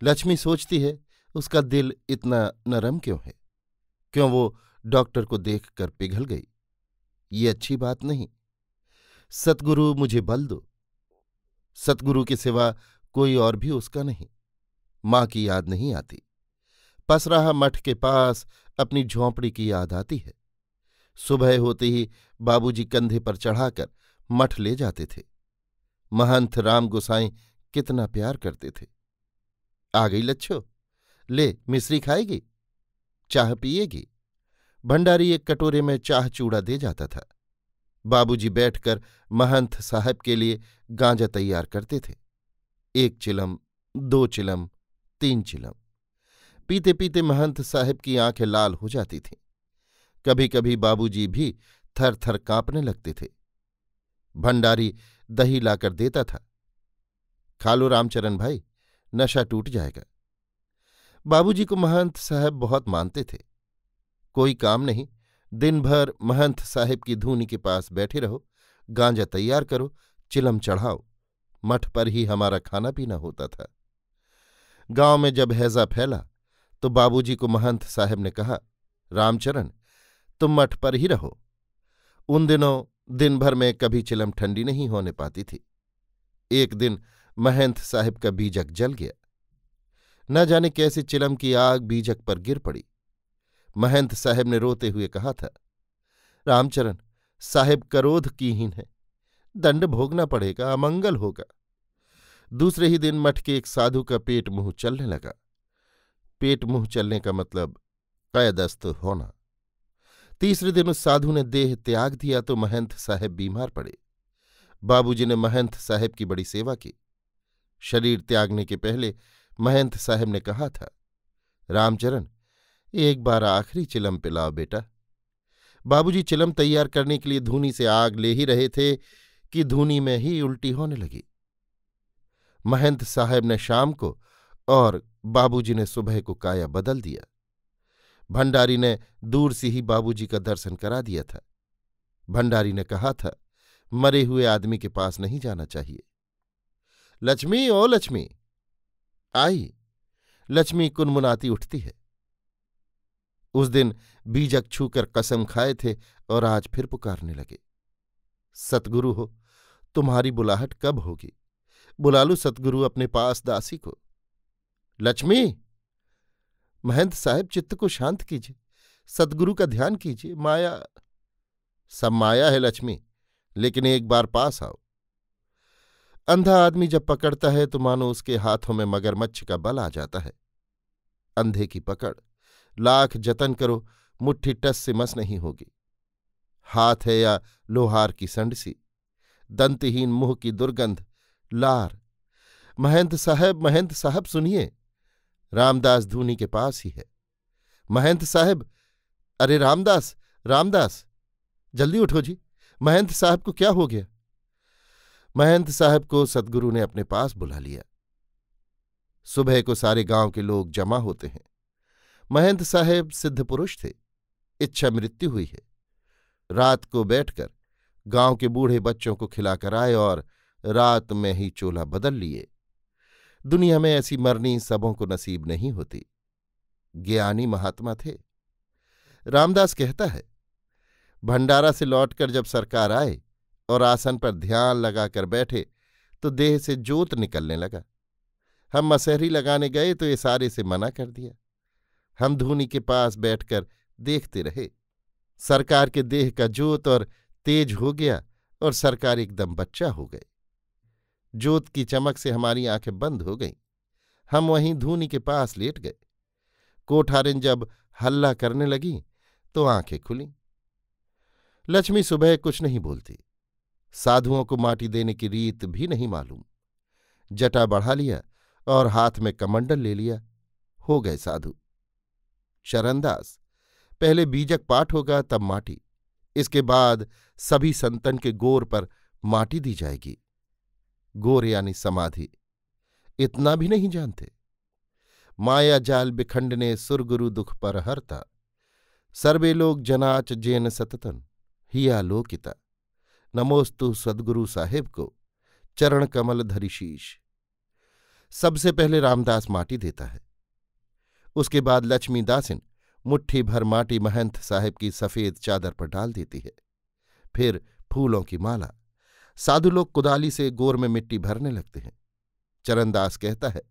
लक्ष्मी सोचती है उसका दिल इतना नरम क्यों है क्यों वो डॉक्टर को देखकर पिघल गई ये अच्छी बात नहीं सतगुरु मुझे बल दो सतगुरु के सिवा कोई और भी उसका नहीं माँ की याद नहीं आती पसराहा मठ के पास अपनी झोंपड़ी की याद आती है सुबह होते ही बाबूजी कंधे पर चढ़ाकर मठ ले जाते थे महंत राम गोसाई कितना प्यार करते थे आ गई लच्छो ले मिश्री खाएगी चाह पिएगी भंडारी एक कटोरे में चाह चूड़ा दे जाता था बाबूजी बैठकर महंत साहब के लिए गांजा तैयार करते थे एक चिलम दो चिलम तीन चिलम पीते पीते महंत साहब की आंखें लाल हो जाती थीं कभी कभी बाबूजी भी थर थर कांपने लगते थे भंडारी दही लाकर देता था खा लो रामचरण भाई नशा टूट जाएगा बाबूजी को महंत साहब बहुत मानते थे कोई काम नहीं दिन भर महंत साहिब की धूनी के पास बैठे रहो गांजा तैयार करो चिलम चढ़ाओ मठ पर ही हमारा खाना पीना होता था गांव में जब हैजा फैला तो बाबूजी को महंत साहब ने कहा रामचरण तुम मठ पर ही रहो उन दिनों दिन भर में कभी चिलम ठंडी नहीं होने पाती थी एक दिन महंत साहब का बीजक जल गया न जाने कैसे चिलम की आग बीजक पर गिर पड़ी महंत साहब ने रोते हुए कहा था रामचरण साहेब करोध कीहीन है दंड भोगना पड़ेगा अमंगल होगा दूसरे ही दिन मठ के एक साधु का पेट मुंह चलने लगा पेट मुंह चलने का मतलब कैदस्त होना तीसरे दिन उस साधु ने देह त्याग दिया तो महंत साहेब बीमार पड़े बाबूजी ने महंत साहेब की बड़ी सेवा की शरीर त्यागने के पहले महंत साहेब ने कहा था रामचरण एक बार आखिरी चिलम पिलाओ बेटा बाबूजी चिलम तैयार करने के लिए धूनी से आग ले ही रहे थे कि धूनी में ही उल्टी होने लगी महंत साहब ने शाम को और बाबूजी ने सुबह को काया बदल दिया भंडारी ने दूर से ही बाबूजी का दर्शन करा दिया था भंडारी ने कहा था मरे हुए आदमी के पास नहीं जाना चाहिए लक्ष्मी ओ लक्ष्मी आई लक्ष्मी कुनमुनाती उठती है उस दिन बीजक छूकर कसम खाए थे और आज फिर पुकारने लगे सतगुरु हो तुम्हारी बुलाहट कब होगी बुला लो सतगुरु अपने पास दासी को लक्ष्मी महंत साहब चित्त को शांत कीजिए सतगुरु का ध्यान कीजिए माया सब माया है लक्ष्मी लेकिन एक बार पास आओ अंधा आदमी जब पकड़ता है तो मानो उसके हाथों में मगरमच्छ का बल आ जाता है अंधे की पकड़ लाख जतन करो मुट्ठी टस से मस नहीं होगी हाथ है या लोहार की संडसी दंतहीन मुंह की दुर्गंध लार महेंद्र साहब महेंद्र साहब सुनिए रामदास धूनी के पास ही है महेंद्र साहब अरे रामदास रामदास जल्दी उठो जी महेंद्र साहब को क्या हो गया महेंद साहब को सदगुरु ने अपने पास बुला लिया सुबह को सारे गांव के लोग जमा होते हैं महेंद्र साहेब सिद्ध पुरुष थे इच्छा मृत्यु हुई है रात को बैठकर गांव के बूढ़े बच्चों को खिलाकर आए और रात में ही चोला बदल लिए दुनिया में ऐसी मरनी सबों को नसीब नहीं होती ज्ञानी महात्मा थे रामदास कहता है भंडारा से लौटकर जब सरकार आए और आसन पर ध्यान लगाकर बैठे तो देह से जोत निकलने लगा हम मसहरी लगाने गए तो इशारे से मना कर दिया हम धूनी के पास बैठकर देखते रहे सरकार के देह का जोत और तेज हो गया और सरकार एकदम बच्चा हो गए जोत की चमक से हमारी आंखें बंद हो गईं हम वहीं धूनी के पास लेट गए कोठारिन जब हल्ला करने लगी तो आंखें खुली लक्ष्मी सुबह कुछ नहीं बोलती साधुओं को माटी देने की रीत भी नहीं मालूम जटा बढ़ा लिया और हाथ में कमंडल ले लिया हो गए साधु शरणदास पहले बीजक पाठ होगा तब माटी इसके बाद सभी संतन के गोर पर माटी दी जाएगी गोर यानी समाधि इतना भी नहीं जानते माया जाल बिखंडने सुरगुरु दुख पर हरता सर्वे लोग जनाच जेन सततन हिया लोकिता नमोस्तु सदगुरु साहेब को चरण कमल धरिशीश सबसे पहले रामदास माटी देता है उसके बाद लक्ष्मी दासिन मुट्ठी भर माटी महंत साहेब की सफ़ेद चादर पर डाल देती है फिर फूलों की माला साधु लोग कुदाली से गोर में मिट्टी भरने लगते हैं चरणदास कहता है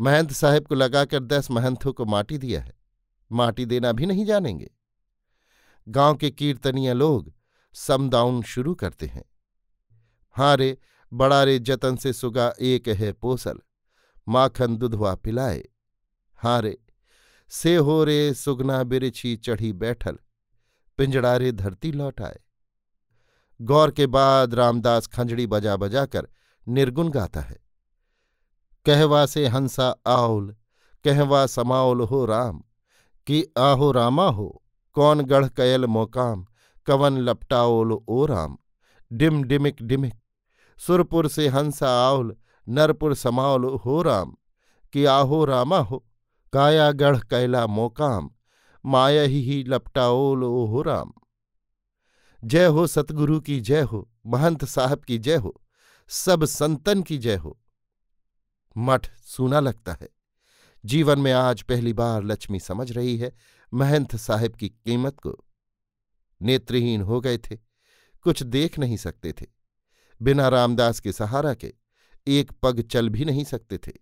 महंत साहेब को लगाकर दस महंतों को माटी दिया है माटी देना भी नहीं जानेंगे गांव के कीर्तनीय लोग समदाउन शुरू करते हैं हाँ रे बड़ा रे जतन से सुगा एक है पोसल माखन दुधवा पिलाए हारे से हो रे सुगना बिरछी चढ़ी बैठल पिंजड़ारे धरती लौट आए गौर के बाद रामदास खंजड़ी बजा बजा कर निर्गुण गाता है कहवा से हंसा आउल कहवा समाउल हो राम कि आहो रामा हो कौन गढ़ कयल मोकाम कवन लपटाओल ओ राम डिम डिमिक डिमिक सुरपुर से हंसा आउल नरपुर समाउल हो राम कि आहो रामा हो कायागढ़ कैला मोकाम माया ही लपटाओल ओहो राम जय हो सतगुरु की जय हो महंत साहब की जय हो सब संतन की जय हो मठ सूना लगता है जीवन में आज पहली बार लक्ष्मी समझ रही है महंत साहब की कीमत को नेत्रहीन हो गए थे कुछ देख नहीं सकते थे बिना रामदास के सहारा के एक पग चल भी नहीं सकते थे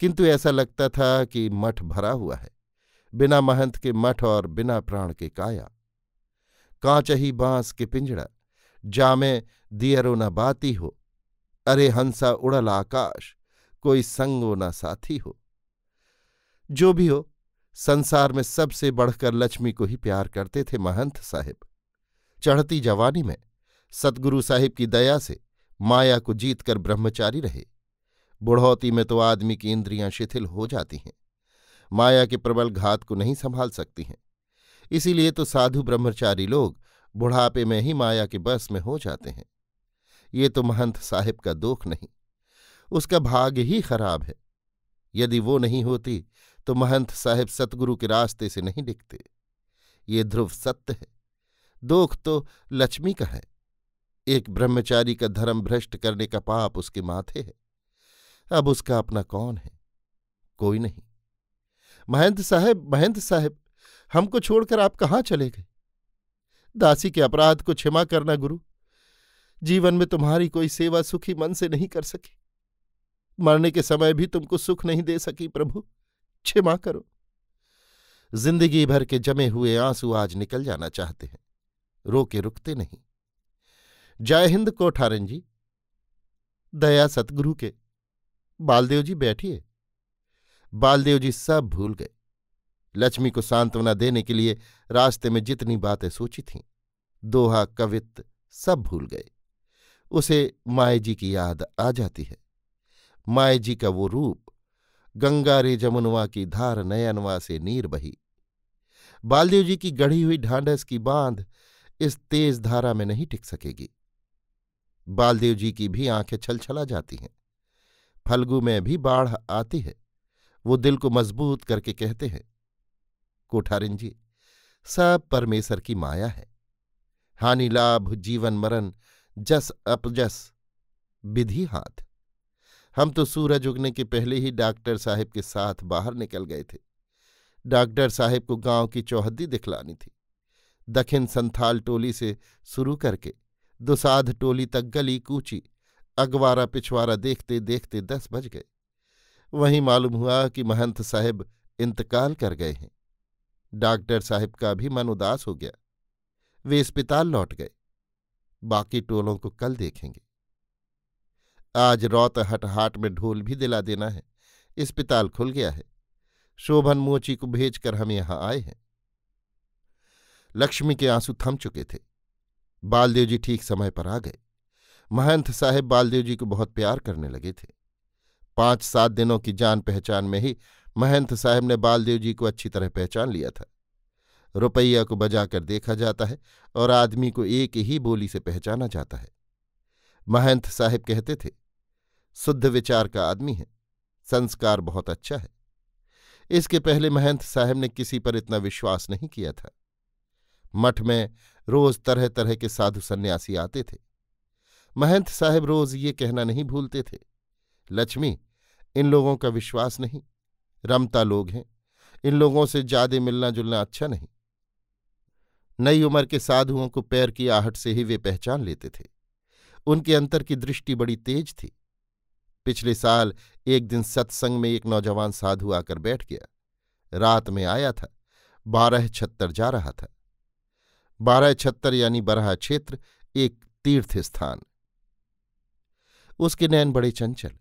किंतु ऐसा लगता था कि मठ भरा हुआ है बिना महंत के मठ और बिना प्राण के काया कांचही बांस के पिंजड़ा जामे दियरो न बाती हो अरे हंसा उड़ल आकाश कोई संगो न साथी हो जो भी हो संसार में सबसे बढ़कर लक्ष्मी को ही प्यार करते थे महंत साहिब चढ़ती जवानी में सतगुरु साहिब की दया से माया को जीतकर ब्रह्मचारी रहे बुढ़ौती में तो आदमी की इंद्रियां शिथिल हो जाती हैं माया के प्रबल घात को नहीं संभाल सकती हैं इसीलिए तो साधु ब्रह्मचारी लोग बुढ़ापे में ही माया के बस में हो जाते हैं ये तो महंत साहिब का दोख नहीं उसका भाग ही खराब है यदि वो नहीं होती तो महंत साहिब सतगुरु के रास्ते से नहीं दिखते ये ध्रुव सत्य है दोख तो लक्ष्मी का है एक ब्रह्मचारी का धर्म भ्रष्ट करने का पाप उसके माथे है अब उसका अपना कौन है कोई नहीं महेंद्र साहब महेंद्र साहब हमको छोड़कर आप कहाँ चले गए दासी के अपराध को क्षमा करना गुरु जीवन में तुम्हारी कोई सेवा सुखी मन से नहीं कर सकी मरने के समय भी तुमको सुख नहीं दे सकी प्रभु क्षमा करो जिंदगी भर के जमे हुए आंसू आज निकल जाना चाहते हैं रो के रुकते नहीं जय हिंद कोठारन जी दया सतगुरु के बालदेव जी बैठिए बालदेव जी सब भूल गए लक्ष्मी को सांत्वना देने के लिए रास्ते में जितनी बातें सोची थीं दोहा कवित्त सब भूल गए उसे माए जी की याद आ जाती है माए जी का वो रूप गंगा रे जमुनवा की धार नयनवा से नीर बही बालदेव जी की गढ़ी हुई ढांढस की बांध इस तेज धारा में नहीं टिक सकेगी बालदेव जी की भी आंखें छलछला जाती हैं फल्गु में भी बाढ़ आती है वो दिल को मजबूत करके कहते हैं कोठारिन जी सब परमेश्वर की माया है हानि लाभ जीवन मरण जस अपजस विधि हाथ हम तो सूरज उगने के पहले ही डॉक्टर साहब के साथ बाहर निकल गए थे डॉक्टर साहब को गांव की चौहद्दी दिखलानी थी दखिन संथाल टोली से शुरू करके दुसाध टोली तक गली कूची अगवारा पिछवारा देखते देखते दस बज गए वहीं मालूम हुआ कि महंत साहब इंतकाल कर गए हैं डॉक्टर साहब का भी मन उदास हो गया वे अस्पताल लौट गए बाकी टोलों को कल देखेंगे आज रौत हटहाट में ढोल भी दिला देना है अस्पताल खुल गया है शोभन मोची को भेजकर हम यहां आए हैं लक्ष्मी के आंसू थम चुके थे बालदेव जी ठीक समय पर आ गए महंत साहेब बालदेव जी को बहुत प्यार करने लगे थे पांच सात दिनों की जान पहचान में ही महंत साहेब ने बालदेव जी को अच्छी तरह पहचान लिया था रुपया को बजाकर देखा जाता है और आदमी को एक ही बोली से पहचाना जाता है महंत साहेब कहते थे शुद्ध विचार का आदमी है संस्कार बहुत अच्छा है इसके पहले महंत साहेब ने किसी पर इतना विश्वास नहीं किया था मठ में रोज तरह तरह के साधु सन्यासी आते थे महंत साहब रोज ये कहना नहीं भूलते थे लक्ष्मी इन लोगों का विश्वास नहीं रमता लोग हैं इन लोगों से ज्यादा मिलना जुलना अच्छा नहीं नई उम्र के साधुओं को पैर की आहट से ही वे पहचान लेते थे उनके अंतर की दृष्टि बड़ी तेज थी पिछले साल एक दिन सत्संग में एक नौजवान साधु आकर बैठ गया रात में आया था बारह छत्तर जा रहा था बारह छत्तर यानी बरहा क्षेत्र एक तीर्थ स्थान उसके नैन बड़े चंचल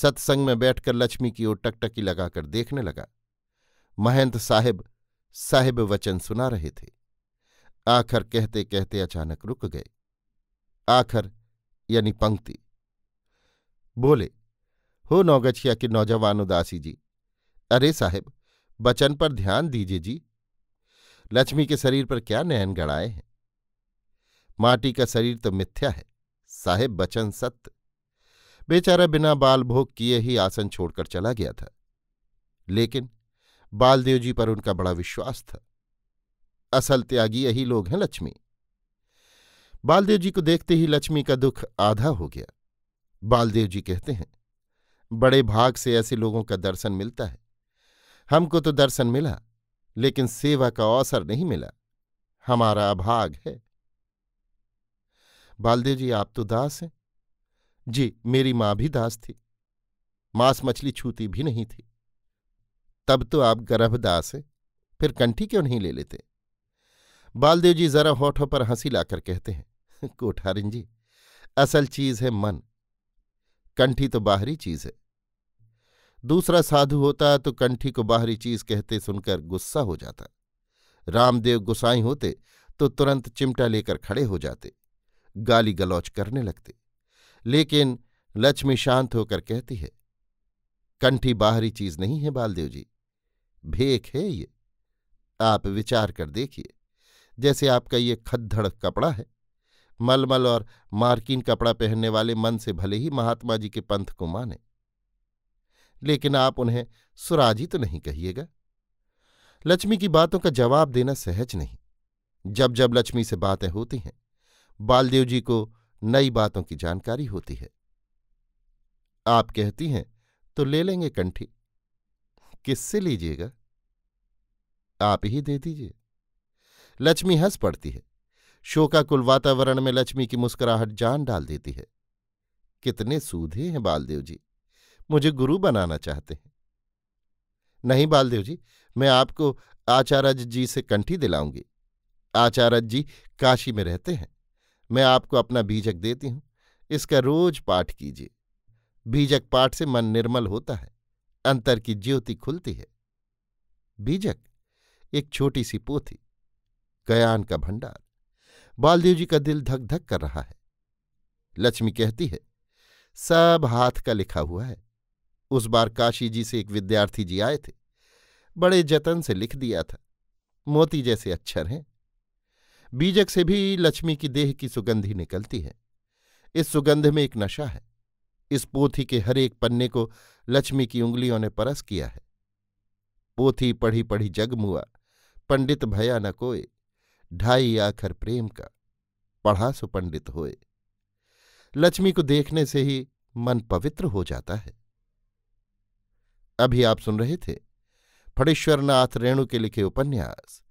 सत्संग में बैठकर लक्ष्मी की ओर टकटकी लगाकर देखने लगा महंत साहेब साहेब वचन सुना रहे थे आखर कहते कहते अचानक रुक गए आखर यानी पंक्ति बोले हो नौगछिया के नौजवान उदासी जी अरे साहेब वचन पर ध्यान दीजिए जी लक्ष्मी के शरीर पर क्या नयन गड़ाए हैं माटी का शरीर तो मिथ्या है साहेब बचन सत्य बेचारा बिना बाल भोग किए ही आसन छोड़कर चला गया था लेकिन बालदेव जी पर उनका बड़ा विश्वास था असल त्यागी यही लोग हैं लक्ष्मी बालदेव जी को देखते ही लक्ष्मी का दुख आधा हो गया बालदेव जी कहते हैं बड़े भाग से ऐसे लोगों का दर्शन मिलता है हमको तो दर्शन मिला लेकिन सेवा का अवसर नहीं मिला हमारा अभाग है बालदेव जी आप तो दास हैं जी मेरी माँ भी दास थी मांस मछली छूती भी नहीं थी तब तो आप गर्भदास हैं फिर कंठी क्यों नहीं ले लेते बालदेव जी जरा होठों पर हंसी लाकर कहते हैं कोठारिन जी असल चीज है मन कंठी तो बाहरी चीज है दूसरा साधु होता तो कंठी को बाहरी चीज कहते सुनकर गुस्सा हो जाता रामदेव गुसाई होते तो तुरंत चिमटा लेकर खड़े हो जाते गाली गलौच करने लगते लेकिन लक्ष्मी शांत होकर कहती है कंठी बाहरी चीज नहीं है बालदेव जी भेख है ये आप विचार कर देखिए जैसे आपका ये खद्दड़ कपड़ा है मलमल और मार्किन कपड़ा पहनने वाले मन से भले ही महात्मा जी के पंथ को माने लेकिन आप उन्हें सुराजी तो नहीं कहिएगा लक्ष्मी की बातों का जवाब देना सहज नहीं जब जब लक्ष्मी से बातें होती हैं बालदेव जी को नई बातों की जानकारी होती है आप कहती हैं तो ले लेंगे कंठी किससे लीजिएगा आप ही दे दीजिए लक्ष्मी हंस पड़ती है शोकाकुल वातावरण में लक्ष्मी की मुस्कुराहट जान डाल देती है कितने सूधे हैं बालदेव जी मुझे गुरु बनाना चाहते हैं नहीं बालदेव जी मैं आपको आचार्य जी से कंठी दिलाऊंगी आचार्य जी काशी में रहते हैं मैं आपको अपना बीजक देती हूं इसका रोज पाठ कीजिए बीजक पाठ से मन निर्मल होता है अंतर की ज्योति खुलती है बीजक एक छोटी सी पोथी कयान का भंडार बालदेव जी का दिल धक धक कर रहा है लक्ष्मी कहती है सब हाथ का लिखा हुआ है उस बार काशी जी से एक विद्यार्थी जी आए थे बड़े जतन से लिख दिया था मोती जैसे अक्षर हैं बीजक से भी लक्ष्मी की देह की सुगंधी निकलती है इस सुगंध में एक नशा है इस पोथी के हर एक पन्ने को लक्ष्मी की उंगलियों ने परस किया है पोथी पढ़ी पढ़ी जगमुआ पंडित भया न कोय ढाई आखर प्रेम का पढ़ा सुपंडित होए लक्ष्मी को देखने से ही मन पवित्र हो जाता है अभी आप सुन रहे थे फणेश्वरनाथ रेणु के लिखे उपन्यास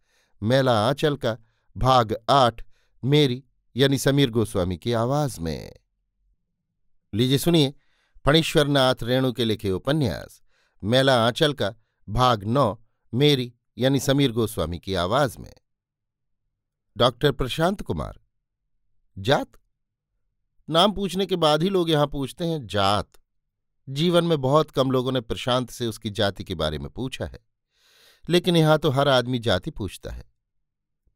मेला आंचल का भाग आठ मेरी यानी समीर गोस्वामी की आवाज में लीजिए सुनिए फणीश्वरनाथ रेणु के लिखे उपन्यास मेला आंचल का भाग नौ मेरी यानी समीर गोस्वामी की आवाज में डॉक्टर प्रशांत कुमार जात नाम पूछने के बाद ही लोग यहां पूछते हैं जात जीवन में बहुत कम लोगों ने प्रशांत से उसकी जाति के बारे में पूछा है लेकिन यहां तो हर आदमी जाति पूछता है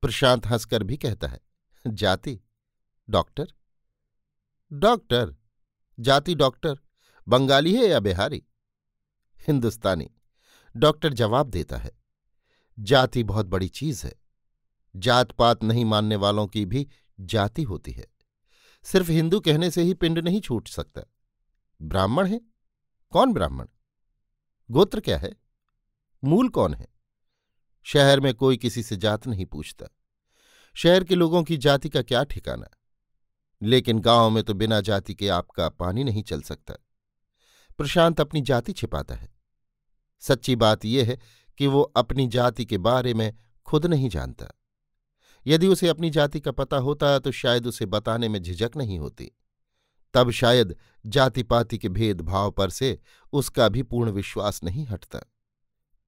प्रशांत हंसकर भी कहता है जाति डॉक्टर डॉक्टर जाति डॉक्टर बंगाली है या बिहारी हिंदुस्तानी डॉक्टर जवाब देता है जाति बहुत बड़ी चीज है जात पात नहीं मानने वालों की भी जाति होती है सिर्फ हिंदू कहने से ही पिंड नहीं छूट सकता ब्राह्मण है कौन ब्राह्मण गोत्र क्या है मूल कौन है शहर में कोई किसी से जात नहीं पूछता शहर के लोगों की जाति का क्या ठिकाना लेकिन गांव में तो बिना जाति के आपका पानी नहीं चल सकता प्रशांत अपनी जाति छिपाता है सच्ची बात यह है कि वो अपनी जाति के बारे में खुद नहीं जानता यदि उसे अपनी जाति का पता होता तो शायद उसे बताने में झिझक नहीं होती तब शायद जाति पाति के भेदभाव पर से उसका भी पूर्ण विश्वास नहीं हटता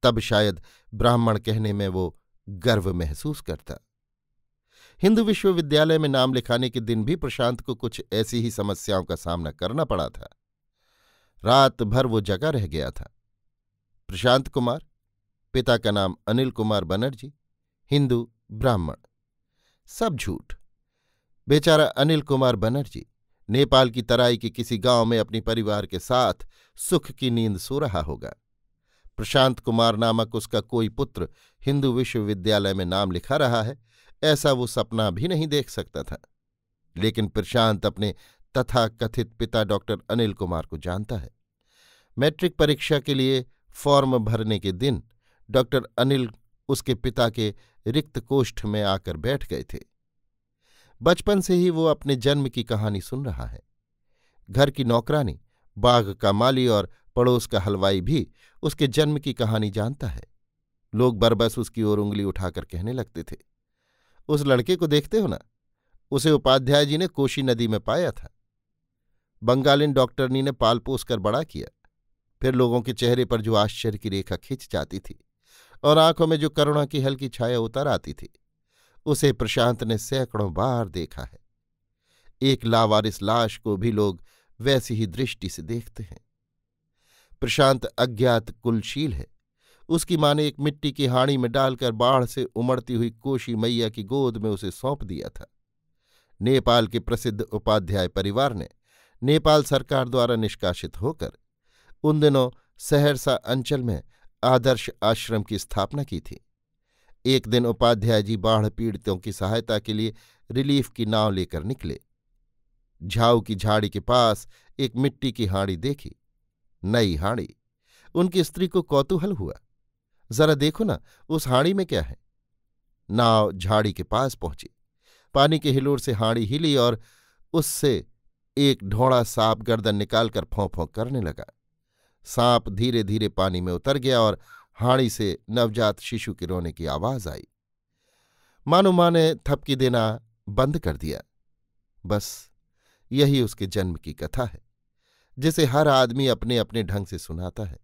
तब शायद ब्राह्मण कहने में वो गर्व महसूस करता हिंदू विश्वविद्यालय में नाम लिखाने के दिन भी प्रशांत को कुछ ऐसी ही समस्याओं का सामना करना पड़ा था रात भर वो जगा रह गया था प्रशांत कुमार पिता का नाम अनिल कुमार बनर्जी हिंदू ब्राह्मण सब झूठ बेचारा अनिल कुमार बनर्जी नेपाल की तराई के किसी गांव में अपने परिवार के साथ सुख की नींद सो रहा होगा प्रशांत कुमार नामक उसका कोई पुत्र हिंदू विश्वविद्यालय में नाम लिखा रहा है ऐसा वो सपना भी नहीं देख सकता था लेकिन प्रशांत अपने तथा कथित पिता डॉक्टर अनिल कुमार को जानता है मैट्रिक परीक्षा के लिए फॉर्म भरने के दिन डॉक्टर अनिल उसके पिता के रिक्त कोष्ठ में आकर बैठ गए थे बचपन से ही वो अपने जन्म की कहानी सुन रहा है घर की नौकरानी बाघ का माली और पड़ोस का हलवाई भी उसके जन्म की कहानी जानता है लोग बरबस उसकी ओर उंगली उठाकर कहने लगते थे उस लड़के को देखते हो ना उसे उपाध्याय जी ने कोशी नदी में पाया था बंगालिन डॉक्टरनी ने पाल पोस कर बड़ा किया फिर लोगों के चेहरे पर जो आश्चर्य की रेखा खिंच जाती थी और आंखों में जो करुणा की हल्की छाया उतर आती थी उसे प्रशांत ने सैकड़ों बार देखा है एक लावारिस लाश को भी लोग वैसी ही दृष्टि से देखते हैं प्रशांत अज्ञात कुलशील है उसकी माँ ने एक मिट्टी की हाणी में डालकर बाढ़ से उमड़ती हुई कोशी मैया की गोद में उसे सौंप दिया था नेपाल के प्रसिद्ध उपाध्याय परिवार ने नेपाल सरकार द्वारा निष्कासित होकर उन दिनों सहरसा अंचल में आदर्श आश्रम की स्थापना की थी एक दिन उपाध्याय जी बाढ़ पीड़ितों की सहायता के लिए रिलीफ की नाव लेकर निकले झाऊ की झाड़ी के पास एक मिट्टी की हाड़ी देखी नई हाड़ी उनकी स्त्री को कौतूहल हुआ जरा देखो ना उस हाड़ी में क्या है नाव झाड़ी के पास पहुंची पानी के हिलोर से हाड़ी हिली और उससे एक ढोड़ा सांप गर्दन निकालकर फों फों करने लगा सांप धीरे धीरे पानी में उतर गया और हाड़ी से नवजात शिशु के रोने की आवाज आई मानो माँ ने थपकी देना बंद कर दिया बस यही उसके जन्म की कथा है जिसे हर आदमी अपने अपने ढंग से सुनाता है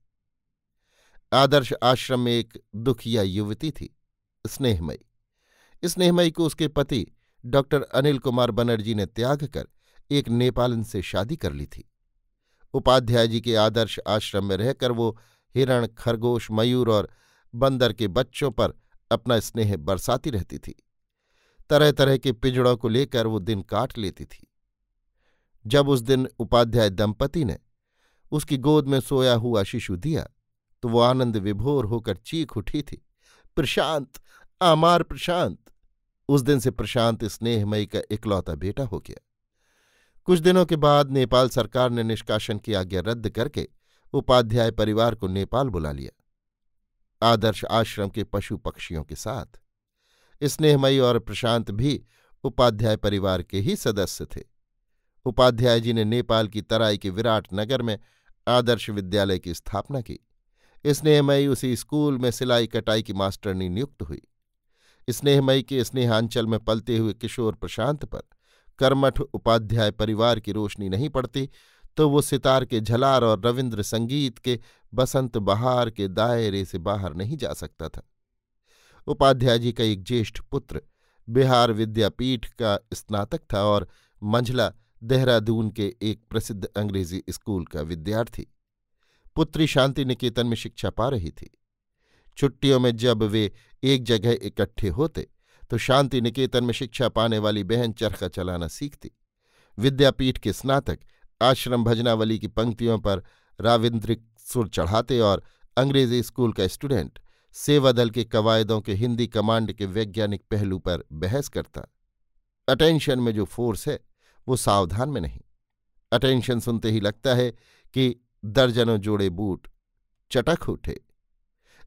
आदर्श आश्रम में एक दुखिया युवती थी स्नेहमयी स्नेहमयी को उसके पति डॉक्टर अनिल कुमार बनर्जी ने त्याग कर एक नेपालन से शादी कर ली थी उपाध्याय जी के आदर्श आश्रम में रहकर वो हिरण खरगोश मयूर और बंदर के बच्चों पर अपना स्नेह बरसाती रहती थी तरह तरह के पिजड़ों को लेकर वो दिन काट लेती थी जब उस दिन उपाध्याय दंपति ने उसकी गोद में सोया हुआ शिशु दिया तो वो आनंद विभोर होकर चीख उठी थी प्रशांत आमार प्रशांत उस दिन से प्रशांत स्नेहमयी का इकलौता बेटा हो गया कुछ दिनों के बाद नेपाल सरकार ने निष्कासन की आज्ञा रद्द करके उपाध्याय परिवार को नेपाल बुला लिया आदर्श आश्रम के पशु पक्षियों के साथ स्नेहमयी और प्रशांत भी उपाध्याय परिवार के ही सदस्य थे उपाध्याय जी ने नेपाल की तराई के विराट नगर में आदर्श विद्यालय की स्थापना की स्नेहमयी उसी स्कूल में सिलाई कटाई की मास्टरनी नियुक्त हुई स्नेहमयी के स्नेहांचल में पलते हुए किशोर प्रशांत पर कर्मठ उपाध्याय परिवार की रोशनी नहीं पड़ती तो वो सितार के झलार और रविन्द्र संगीत के बसंत बहार के दायरे से बाहर नहीं जा सकता था उपाध्याय जी का एक ज्येष्ठ पुत्र बिहार विद्यापीठ का स्नातक था और मंझला देहरादून के एक प्रसिद्ध अंग्रेजी स्कूल का विद्यार्थी पुत्री शांति निकेतन में शिक्षा पा रही थी छुट्टियों में जब वे एक जगह इकट्ठे होते तो शांति निकेतन में शिक्षा पाने वाली बहन चरखा चलाना सीखती विद्यापीठ के स्नातक आश्रम भजनावली की पंक्तियों पर राविन्द्रिक सुर चढ़ाते और अंग्रेजी स्कूल का स्टूडेंट सेवादल के कवायदों के हिंदी कमांड के वैज्ञानिक पहलू पर बहस करता अटेंशन में जो फोर्स है वो सावधान में नहीं अटेंशन सुनते ही लगता है कि दर्जनों जोड़े बूट चटक उठे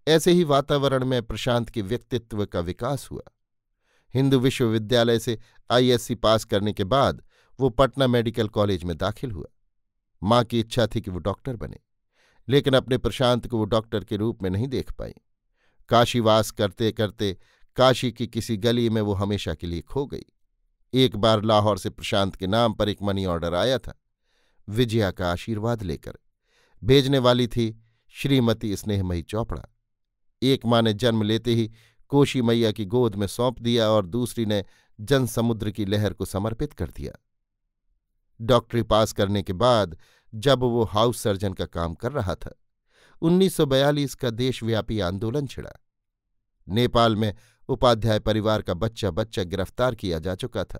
ऐसे ही वातावरण में प्रशांत के व्यक्तित्व का विकास हुआ हिंदू विश्वविद्यालय से आईएससी पास करने के बाद वो पटना मेडिकल कॉलेज में दाखिल हुआ माँ की इच्छा थी कि वो डॉक्टर बने लेकिन अपने प्रशांत को वो डॉक्टर के रूप में नहीं देख पाई काशीवास करते करते काशी की किसी गली में वो हमेशा के लिए खो गई एक बार लाहौर से प्रशांत के नाम पर एक मनी ऑर्डर आया था विजया का आशीर्वाद लेकर भेजने वाली थी श्रीमती स्नेहमयी चौपड़ा एक माँ ने जन्म लेते ही कोशी मैया की गोद में सौंप दिया और दूसरी ने जनसमुद्र की लहर को समर्पित कर दिया डॉक्टरी पास करने के बाद जब वो हाउस सर्जन का काम कर रहा था 1942 का देशव्यापी आंदोलन छिड़ा नेपाल में उपाध्याय परिवार का बच्चा बच्चा गिरफ्तार किया जा चुका था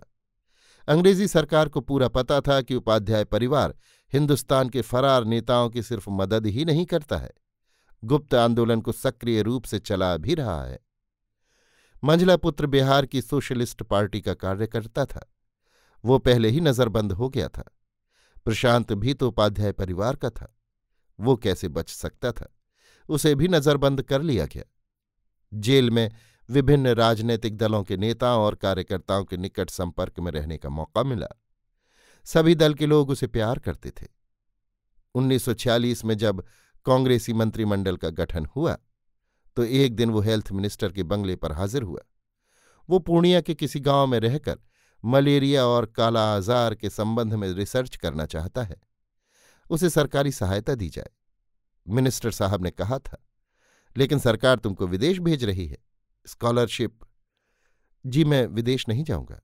अंग्रेजी सरकार को पूरा पता था कि उपाध्याय परिवार हिंदुस्तान के फरार नेताओं की सिर्फ मदद ही नहीं करता है गुप्त आंदोलन को सक्रिय रूप से चला भी रहा है मंझला पुत्र बिहार की सोशलिस्ट पार्टी का कार्यकर्ता था वो पहले ही नज़रबंद हो गया था प्रशांत भी तो उपाध्याय परिवार का था वो कैसे बच सकता था उसे भी नज़रबंद कर लिया गया जेल में विभिन्न राजनीतिक दलों के नेताओं और कार्यकर्ताओं के निकट संपर्क में रहने का मौका मिला सभी दल के लोग उसे प्यार करते थे 1946 में जब कांग्रेसी मंत्रिमंडल का गठन हुआ तो एक दिन वो हेल्थ मिनिस्टर के बंगले पर हाजिर हुआ वो पूर्णिया के किसी गांव में रहकर मलेरिया और काला आजार के संबंध में रिसर्च करना चाहता है उसे सरकारी सहायता दी जाए मिनिस्टर साहब ने कहा था लेकिन सरकार तुमको विदेश भेज रही है स्कॉलरशिप जी मैं विदेश नहीं जाऊंगा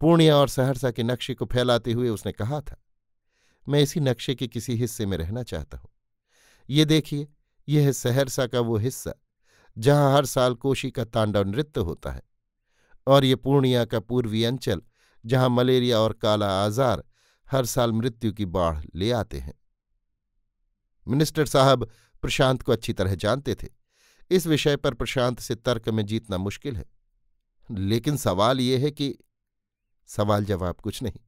पूर्णिया और सहरसा के नक्शे को फैलाते हुए उसने कहा था मैं इसी नक्शे के किसी हिस्से में रहना चाहता हूं ये देखिए यह सहरसा का वो हिस्सा जहां हर साल कोशी का तांडव नृत्य होता है और ये पूर्णिया का पूर्वी अंचल जहां मलेरिया और काला आजार हर साल मृत्यु की बाढ़ ले आते हैं मिनिस्टर साहब प्रशांत को अच्छी तरह जानते थे इस विषय पर प्रशांत से तर्क में जीतना मुश्किल है लेकिन सवाल यह है कि सवाल जवाब कुछ नहीं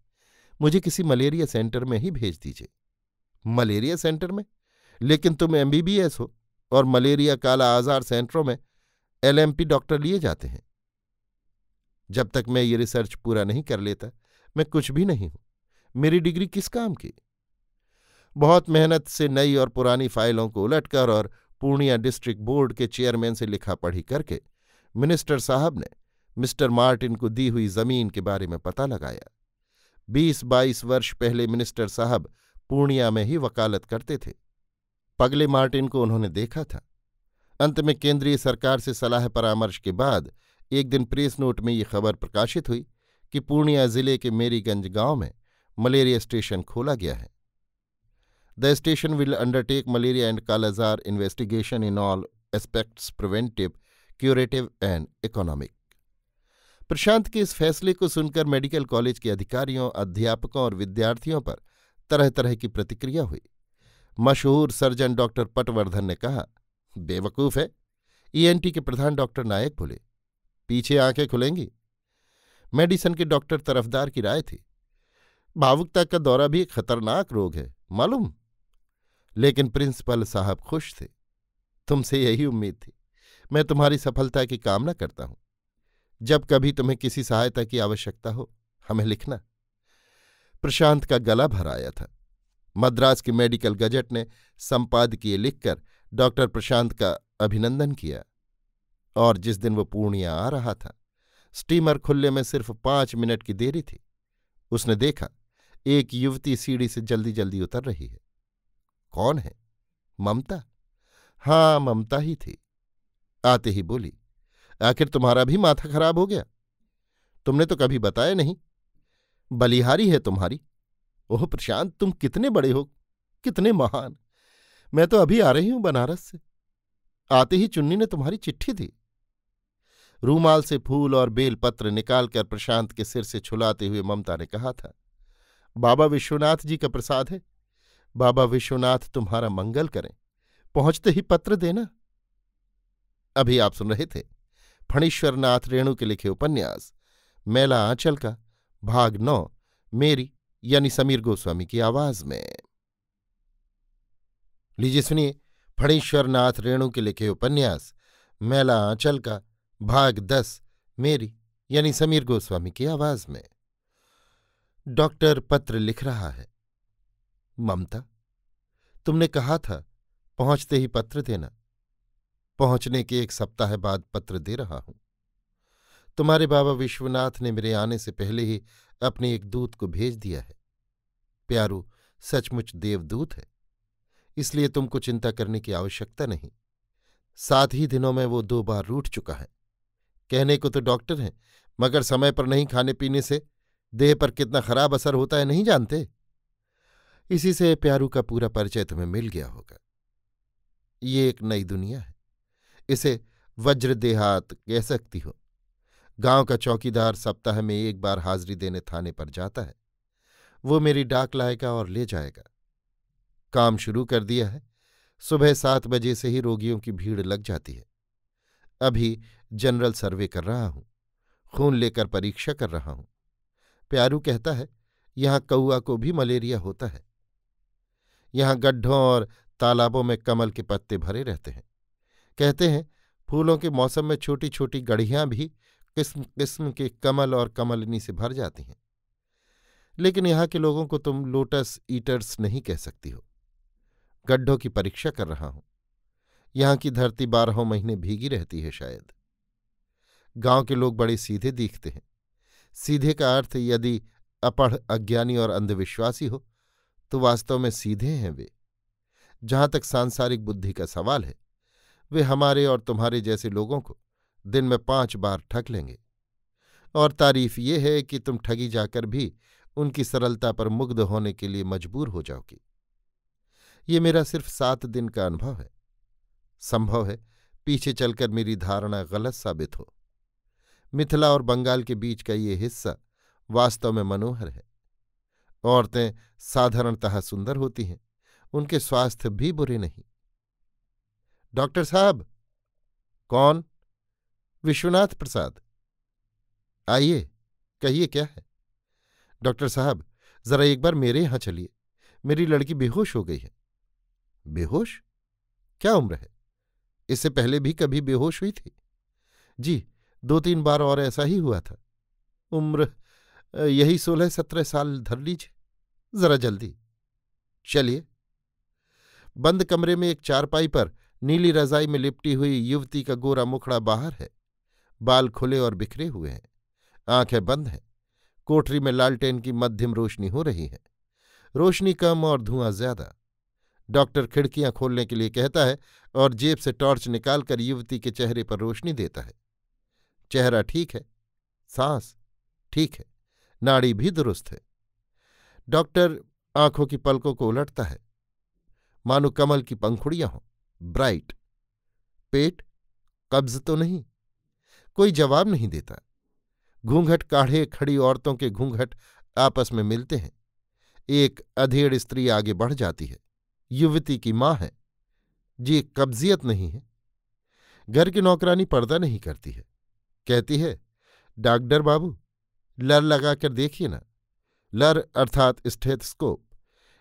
मुझे किसी मलेरिया सेंटर में ही भेज दीजिए मलेरिया सेंटर में लेकिन तुम एमबीबीएस हो और मलेरिया काला आजार सेंटरों में एलएमपी डॉक्टर लिए जाते हैं जब तक मैं ये रिसर्च पूरा नहीं कर लेता मैं कुछ भी नहीं हूं मेरी डिग्री किस काम की बहुत मेहनत से नई और पुरानी फाइलों को उलटकर और पूर्णिया डिस्ट्रिक्ट बोर्ड के चेयरमैन से लिखा पढ़ी करके मिनिस्टर साहब ने मिस्टर मार्टिन को दी हुई जमीन के बारे में पता लगाया बीस बाईस वर्ष पहले मिनिस्टर साहब पूर्णिया में ही वकालत करते थे पगले मार्टिन को उन्होंने देखा था अंत में केंद्रीय सरकार से सलाह परामर्श के बाद एक दिन प्रेस नोट में ये खबर प्रकाशित हुई कि पूर्णिया जिले के मेरीगंज गांव में मलेरिया स्टेशन खोला गया है the station will undertake malaria and kalazar investigation in all aspects preventive curative and economic Prashant के इस फैसले को सुनकर मेडिकल कॉलेज के अधिकारियों अध्यापकों और विद्यार्थियों पर तरह तरह की प्रतिक्रिया हुई मशहूर सर्जन डॉक्टर पटवर्धन ने कहा बेवकूफ़ है ईएनटी e के प्रधान डॉक्टर नायक बोले पीछे आंखें खुलेंगी मेडिसन के डॉक्टर तरफदार की राय थी भावुकता का दौरा भी एक खतरनाक रोग है मालूम लेकिन प्रिंसिपल साहब खुश थे तुमसे यही उम्मीद थी मैं तुम्हारी सफलता की कामना करता हूं जब कभी तुम्हें किसी सहायता की आवश्यकता हो हमें लिखना प्रशांत का गला भर आया था मद्रास की मेडिकल गजट ने संपादकीय लिखकर डॉक्टर प्रशांत का अभिनंदन किया और जिस दिन वो पूर्णिया आ रहा था स्टीमर खुलने में सिर्फ पांच मिनट की देरी थी उसने देखा एक युवती सीढ़ी से जल्दी जल्दी उतर रही है कौन है ममता हाँ ममता ही थी आते ही बोली आखिर तुम्हारा भी माथा खराब हो गया तुमने तो कभी बताया नहीं बलिहारी है तुम्हारी ओह प्रशांत तुम कितने बड़े हो कितने महान मैं तो अभी आ रही हूं बनारस से आते ही चुन्नी ने तुम्हारी चिट्ठी दी रूमाल से फूल और बेलपत्र निकालकर प्रशांत के सिर से छुलाते हुए ममता ने कहा था बाबा विश्वनाथ जी का प्रसाद है बाबा विश्वनाथ तुम्हारा मंगल करें पहुंचते ही पत्र देना अभी आप सुन रहे थे फणीश्वरनाथ रेणु के लिखे उपन्यास मेला आंचल का भाग नौ मेरी यानी समीर गोस्वामी की आवाज में लीजिए सुनिए फणीश्वरनाथ रेणु के लिखे उपन्यास मेला आंचल का भाग दस मेरी यानी समीर गोस्वामी की आवाज में डॉक्टर पत्र लिख रहा है ममता तुमने कहा था पहुंचते ही पत्र देना पहुंचने के एक सप्ताह बाद पत्र दे रहा हूं तुम्हारे बाबा विश्वनाथ ने मेरे आने से पहले ही अपने एक दूत को भेज दिया है प्यारू सचमुच देवदूत है इसलिए तुमको चिंता करने की आवश्यकता नहीं सात ही दिनों में वो दो बार रूठ चुका है कहने को तो डॉक्टर हैं मगर समय पर नहीं खाने पीने से देह पर कितना खराब असर होता है नहीं जानते इसी से प्यारू का पूरा परिचय तुम्हें मिल गया होगा ये एक नई दुनिया है इसे वज्र देहात कह सकती हो गांव का चौकीदार सप्ताह में एक बार हाजिरी देने थाने पर जाता है वो मेरी डाक लाएगा और ले जाएगा काम शुरू कर दिया है सुबह सात बजे से ही रोगियों की भीड़ लग जाती है अभी जनरल सर्वे कर रहा हूं खून लेकर परीक्षा कर रहा हूं प्यारू कहता है यहां कौआ को भी मलेरिया होता है यहाँ गड्ढों और तालाबों में कमल के पत्ते भरे रहते हैं कहते हैं फूलों के मौसम में छोटी छोटी गढ़ियाँ भी किस्म किस्म के कमल और कमलनी से भर जाती हैं लेकिन यहाँ के लोगों को तुम लोटस ईटर्स नहीं कह सकती हो गड्ढों की परीक्षा कर रहा हूं यहाँ की धरती बारहों महीने भीगी रहती है शायद गांव के लोग बड़े सीधे दिखते हैं सीधे का अर्थ यदि अपढ़ अज्ञानी और अंधविश्वासी हो तो वास्तव में सीधे हैं वे जहां तक सांसारिक बुद्धि का सवाल है वे हमारे और तुम्हारे जैसे लोगों को दिन में पांच बार ठग लेंगे और तारीफ ये है कि तुम ठगी जाकर भी उनकी सरलता पर मुग्ध होने के लिए मजबूर हो जाओगी ये मेरा सिर्फ सात दिन का अनुभव है संभव है पीछे चलकर मेरी धारणा गलत साबित हो मिथिला और बंगाल के बीच का ये हिस्सा वास्तव में मनोहर है औरतें साधारणतः सुंदर होती हैं उनके स्वास्थ्य भी बुरे नहीं डॉक्टर साहब कौन विश्वनाथ प्रसाद आइए कहिए क्या है डॉक्टर साहब जरा एक बार मेरे यहां चलिए मेरी लड़की बेहोश हो गई है बेहोश क्या उम्र है इससे पहले भी कभी बेहोश हुई थी जी दो तीन बार और ऐसा ही हुआ था उम्र यही सोलह सत्रह साल धर लीजिए जरा जल्दी चलिए बंद कमरे में एक चारपाई पर नीली रजाई में लिपटी हुई युवती का गोरा मुखड़ा बाहर है बाल खुले और बिखरे हुए हैं आंखें बंद हैं कोठरी में लालटेन की मध्यम रोशनी हो रही है रोशनी कम और धुआं ज्यादा डॉक्टर खिड़कियां खोलने के लिए कहता है और जेब से टॉर्च निकालकर युवती के चेहरे पर रोशनी देता है चेहरा ठीक है सांस ठीक है नाड़ी भी दुरुस्त है डॉक्टर आंखों की पलकों को उलटता है मानो कमल की पंखुड़ियां हों ब्राइट पेट कब्ज तो नहीं कोई जवाब नहीं देता घूंघट काढ़े खड़ी औरतों के घूंघट आपस में मिलते हैं एक अधेड़ स्त्री आगे बढ़ जाती है युवती की माँ है जी कब्जियत नहीं है घर की नौकरानी पर्दा नहीं करती है कहती है डॉक्टर बाबू लर लगाकर देखिए ना लर अर्थात स्टेथस्कोप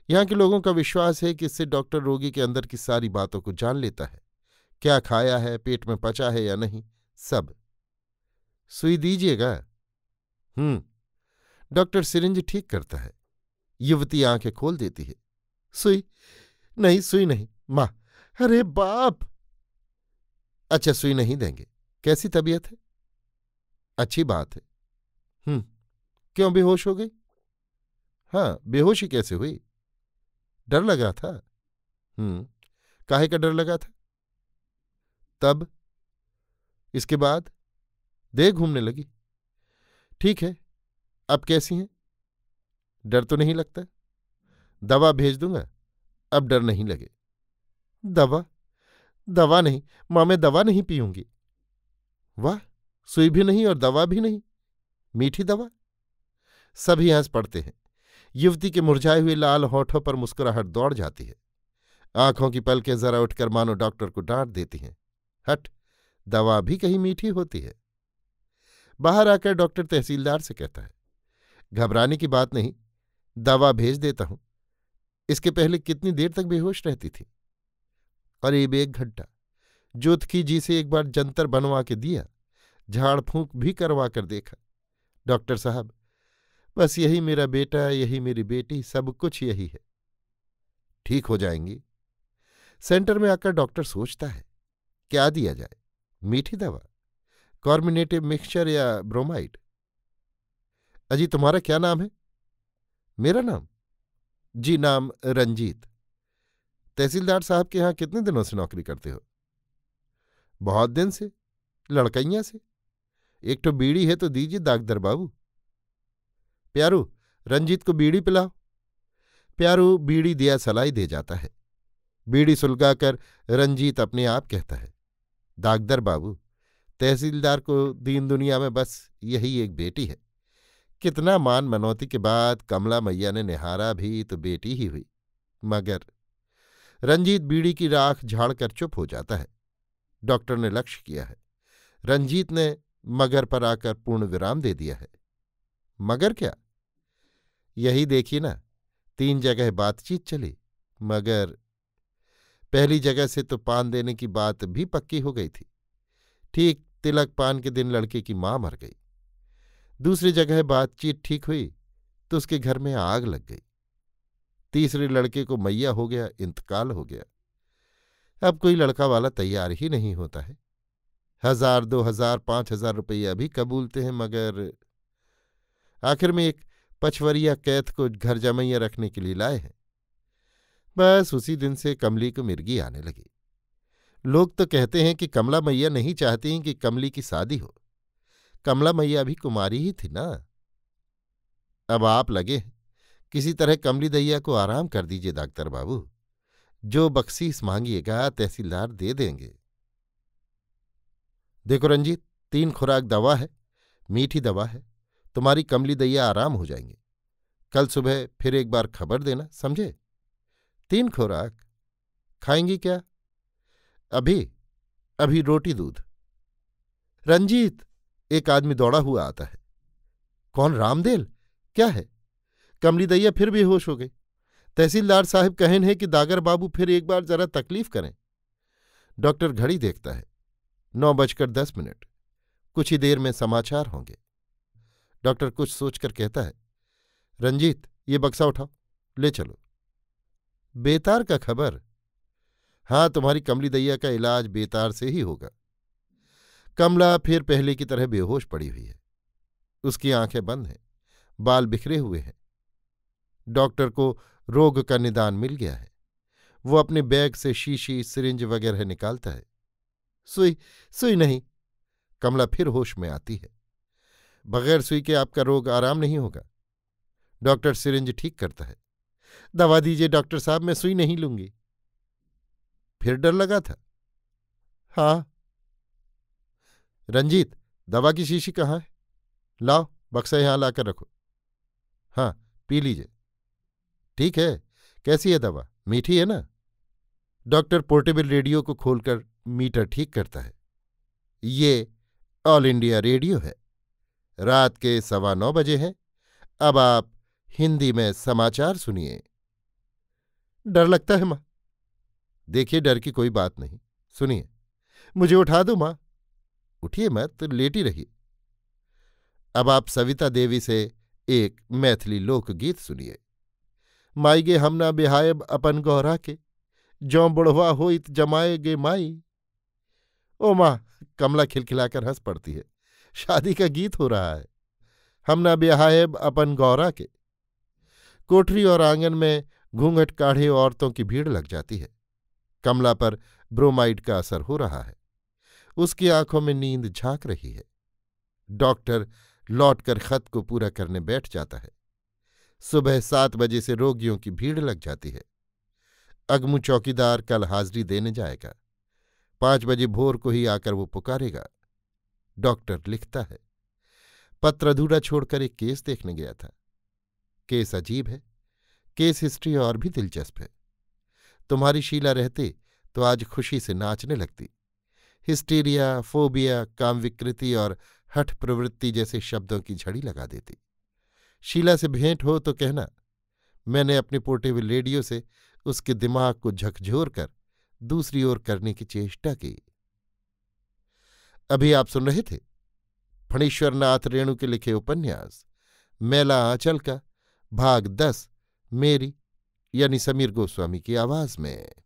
यहाँ के लोगों का विश्वास है कि इससे डॉक्टर रोगी के अंदर की सारी बातों को जान लेता है क्या खाया है पेट में पचा है या नहीं सब सुई दीजिएगा हम्म डॉक्टर सिरिंज ठीक करता है युवती आंखें खोल देती है सुई नहीं सुई नहीं माँ अरे बाप अच्छा सुई नहीं देंगे कैसी तबीयत है अच्छी बात है हम्म क्यों बेहोश हो गई हाँ बेहोशी कैसे हुई डर लगा था हम्म काहे का डर लगा था तब इसके बाद देह घूमने लगी ठीक है अब कैसी हैं डर तो नहीं लगता दवा भेज दूंगा अब डर नहीं लगे दवा दवा नहीं माँ मैं दवा नहीं पीऊंगी वाह सुई भी नहीं और दवा भी नहीं मीठी दवा सभी हंस पड़ते हैं युवती के मुरझाए हुए लाल होठों पर मुस्कुराहट दौड़ जाती है आंखों की पलकें जरा उठकर मानो डॉक्टर को डांट देती हैं हट दवा भी कहीं मीठी होती है बाहर आकर डॉक्टर तहसीलदार से कहता है घबराने की बात नहीं दवा भेज देता हूं इसके पहले कितनी देर तक बेहोश रहती थी करीब एक घंटा ज्योतकी जी से एक बार जंतर बनवा के दिया झाड़ फूंक भी करवा कर देखा डॉक्टर साहब बस यही मेरा बेटा यही मेरी बेटी सब कुछ यही है ठीक हो जाएंगी सेंटर में आकर डॉक्टर सोचता है क्या दिया जाए मीठी दवा कॉर्मिनेटिव मिक्सचर या ब्रोमाइड अजी तुम्हारा क्या नाम है मेरा नाम जी नाम रंजीत तहसीलदार साहब के यहां कितने दिनों से नौकरी करते हो बहुत दिन से लड़कैया से एक तो बीड़ी है तो दीजिए दागदर बाबू प्यारू रंजीत को बीड़ी पिलाओ प्यारू बीड़ी दिया सलाई दे जाता है बीड़ी सुलगाकर रंजीत अपने आप कहता है दागदर बाबू तहसीलदार को दीन दुनिया में बस यही एक बेटी है कितना मान मनौती के बाद कमला मैया ने निहारा भी तो बेटी ही हुई मगर रंजीत बीड़ी की राख झाड़कर चुप हो जाता है डॉक्टर ने लक्ष्य किया है रंजीत ने मगर पर आकर पूर्ण विराम दे दिया है मगर क्या यही देखी ना तीन जगह बातचीत चली मगर पहली जगह से तो पान देने की बात भी पक्की हो गई थी ठीक तिलक पान के दिन लड़के की मां मर गई दूसरी जगह बातचीत ठीक हुई तो उसके घर में आग लग गई तीसरे लड़के को मैया हो गया इंतकाल हो गया अब कोई लड़का वाला तैयार ही नहीं होता है हजार दो हजार पांच हजार रुपया भी कबूलते हैं मगर आखिर में एक पछवरिया कैद को घर जमैया रखने के लिए लाए हैं बस उसी दिन से कमली को मिर्गी आने लगी लोग तो कहते हैं कि कमला मैया नहीं चाहती कि कमली की शादी हो कमला मैया भी कुमारी ही थी ना अब आप लगे किसी तरह कमली दैया को आराम कर दीजिए डॉक्टर बाबू जो बख्शीस मांगिएगा तहसीलदार दे देंगे देखो रंजीत तीन खुराक दवा है मीठी दवा है तुम्हारी कमली दैया आराम हो जाएंगे कल सुबह फिर एक बार खबर देना समझे तीन खुराक खाएंगी क्या अभी अभी रोटी दूध रंजीत एक आदमी दौड़ा हुआ आता है कौन रामदेल क्या है कमली दैया फिर भी होश हो गई तहसीलदार साहब कहन है कि दागर बाबू फिर एक बार जरा तकलीफ करें डॉक्टर घड़ी देखता है नौ बजकर दस मिनट कुछ ही देर में समाचार होंगे डॉक्टर कुछ सोचकर कहता है रंजीत ये बक्सा उठाओ ले चलो बेतार का खबर हाँ तुम्हारी कमली दैया का इलाज बेतार से ही होगा कमला फिर पहले की तरह बेहोश पड़ी हुई है उसकी आंखें बंद हैं बाल बिखरे हुए हैं डॉक्टर को रोग का निदान मिल गया है वो अपने बैग से शीशी सिरिंज वगैरह निकालता है सुई सुई नहीं कमला फिर होश में आती है बगैर सुई के आपका रोग आराम नहीं होगा डॉक्टर सिरिंज ठीक करता है दवा दीजिए डॉक्टर साहब मैं सुई नहीं लूंगी फिर डर लगा था हाँ रंजीत दवा की शीशी कहाँ है लाओ बक्सा यहां लाकर रखो हाँ पी लीजिए ठीक है कैसी है दवा मीठी है ना डॉक्टर पोर्टेबल रेडियो को खोलकर मीटर ठीक करता है ये ऑल इंडिया रेडियो है रात के सवा नौ बजे हैं अब आप हिंदी में समाचार सुनिए डर लगता है माँ देखिए डर की कोई बात नहीं सुनिए मुझे उठा दो माँ उठिए मत तो लेटी रहिए अब आप सविता देवी से एक मैथिली लोकगीत सुनिए माई गे हमना ना बिहायब अपन गौरा के जो बुढ़वा हो इत जमाए गे माई ओ माँ कमला खिलखिलाकर हंस पड़ती है शादी का गीत हो रहा है हमना ब्याहब अपन गौरा के कोठरी और आंगन में घूंघट काढ़े औरतों की भीड़ लग जाती है कमला पर ब्रोमाइड का असर हो रहा है उसकी आंखों में नींद झांक रही है डॉक्टर लौटकर खत को पूरा करने बैठ जाता है सुबह सात बजे से रोगियों की भीड़ लग जाती है अगमू चौकीदार कल हाजिरी देने जाएगा पांच बजे भोर को ही आकर वो पुकारेगा डॉक्टर लिखता है पत्र अधूरा छोड़कर एक केस देखने गया था केस अजीब है केस हिस्ट्री और भी दिलचस्प है तुम्हारी शीला रहते तो आज खुशी से नाचने लगती हिस्टीरिया फोबिया काम विकृति और हठ प्रवृत्ति जैसे शब्दों की झड़ी लगा देती शीला से भेंट हो तो कहना मैंने अपने पोर्टेबल रेडियो से उसके दिमाग को झकझोर कर दूसरी ओर करने की चेष्टा की अभी आप सुन रहे थे फणीश्वरनाथ रेणु के लिखे उपन्यास मेला आंचल का भाग दस मेरी यानी समीर गोस्वामी की आवाज में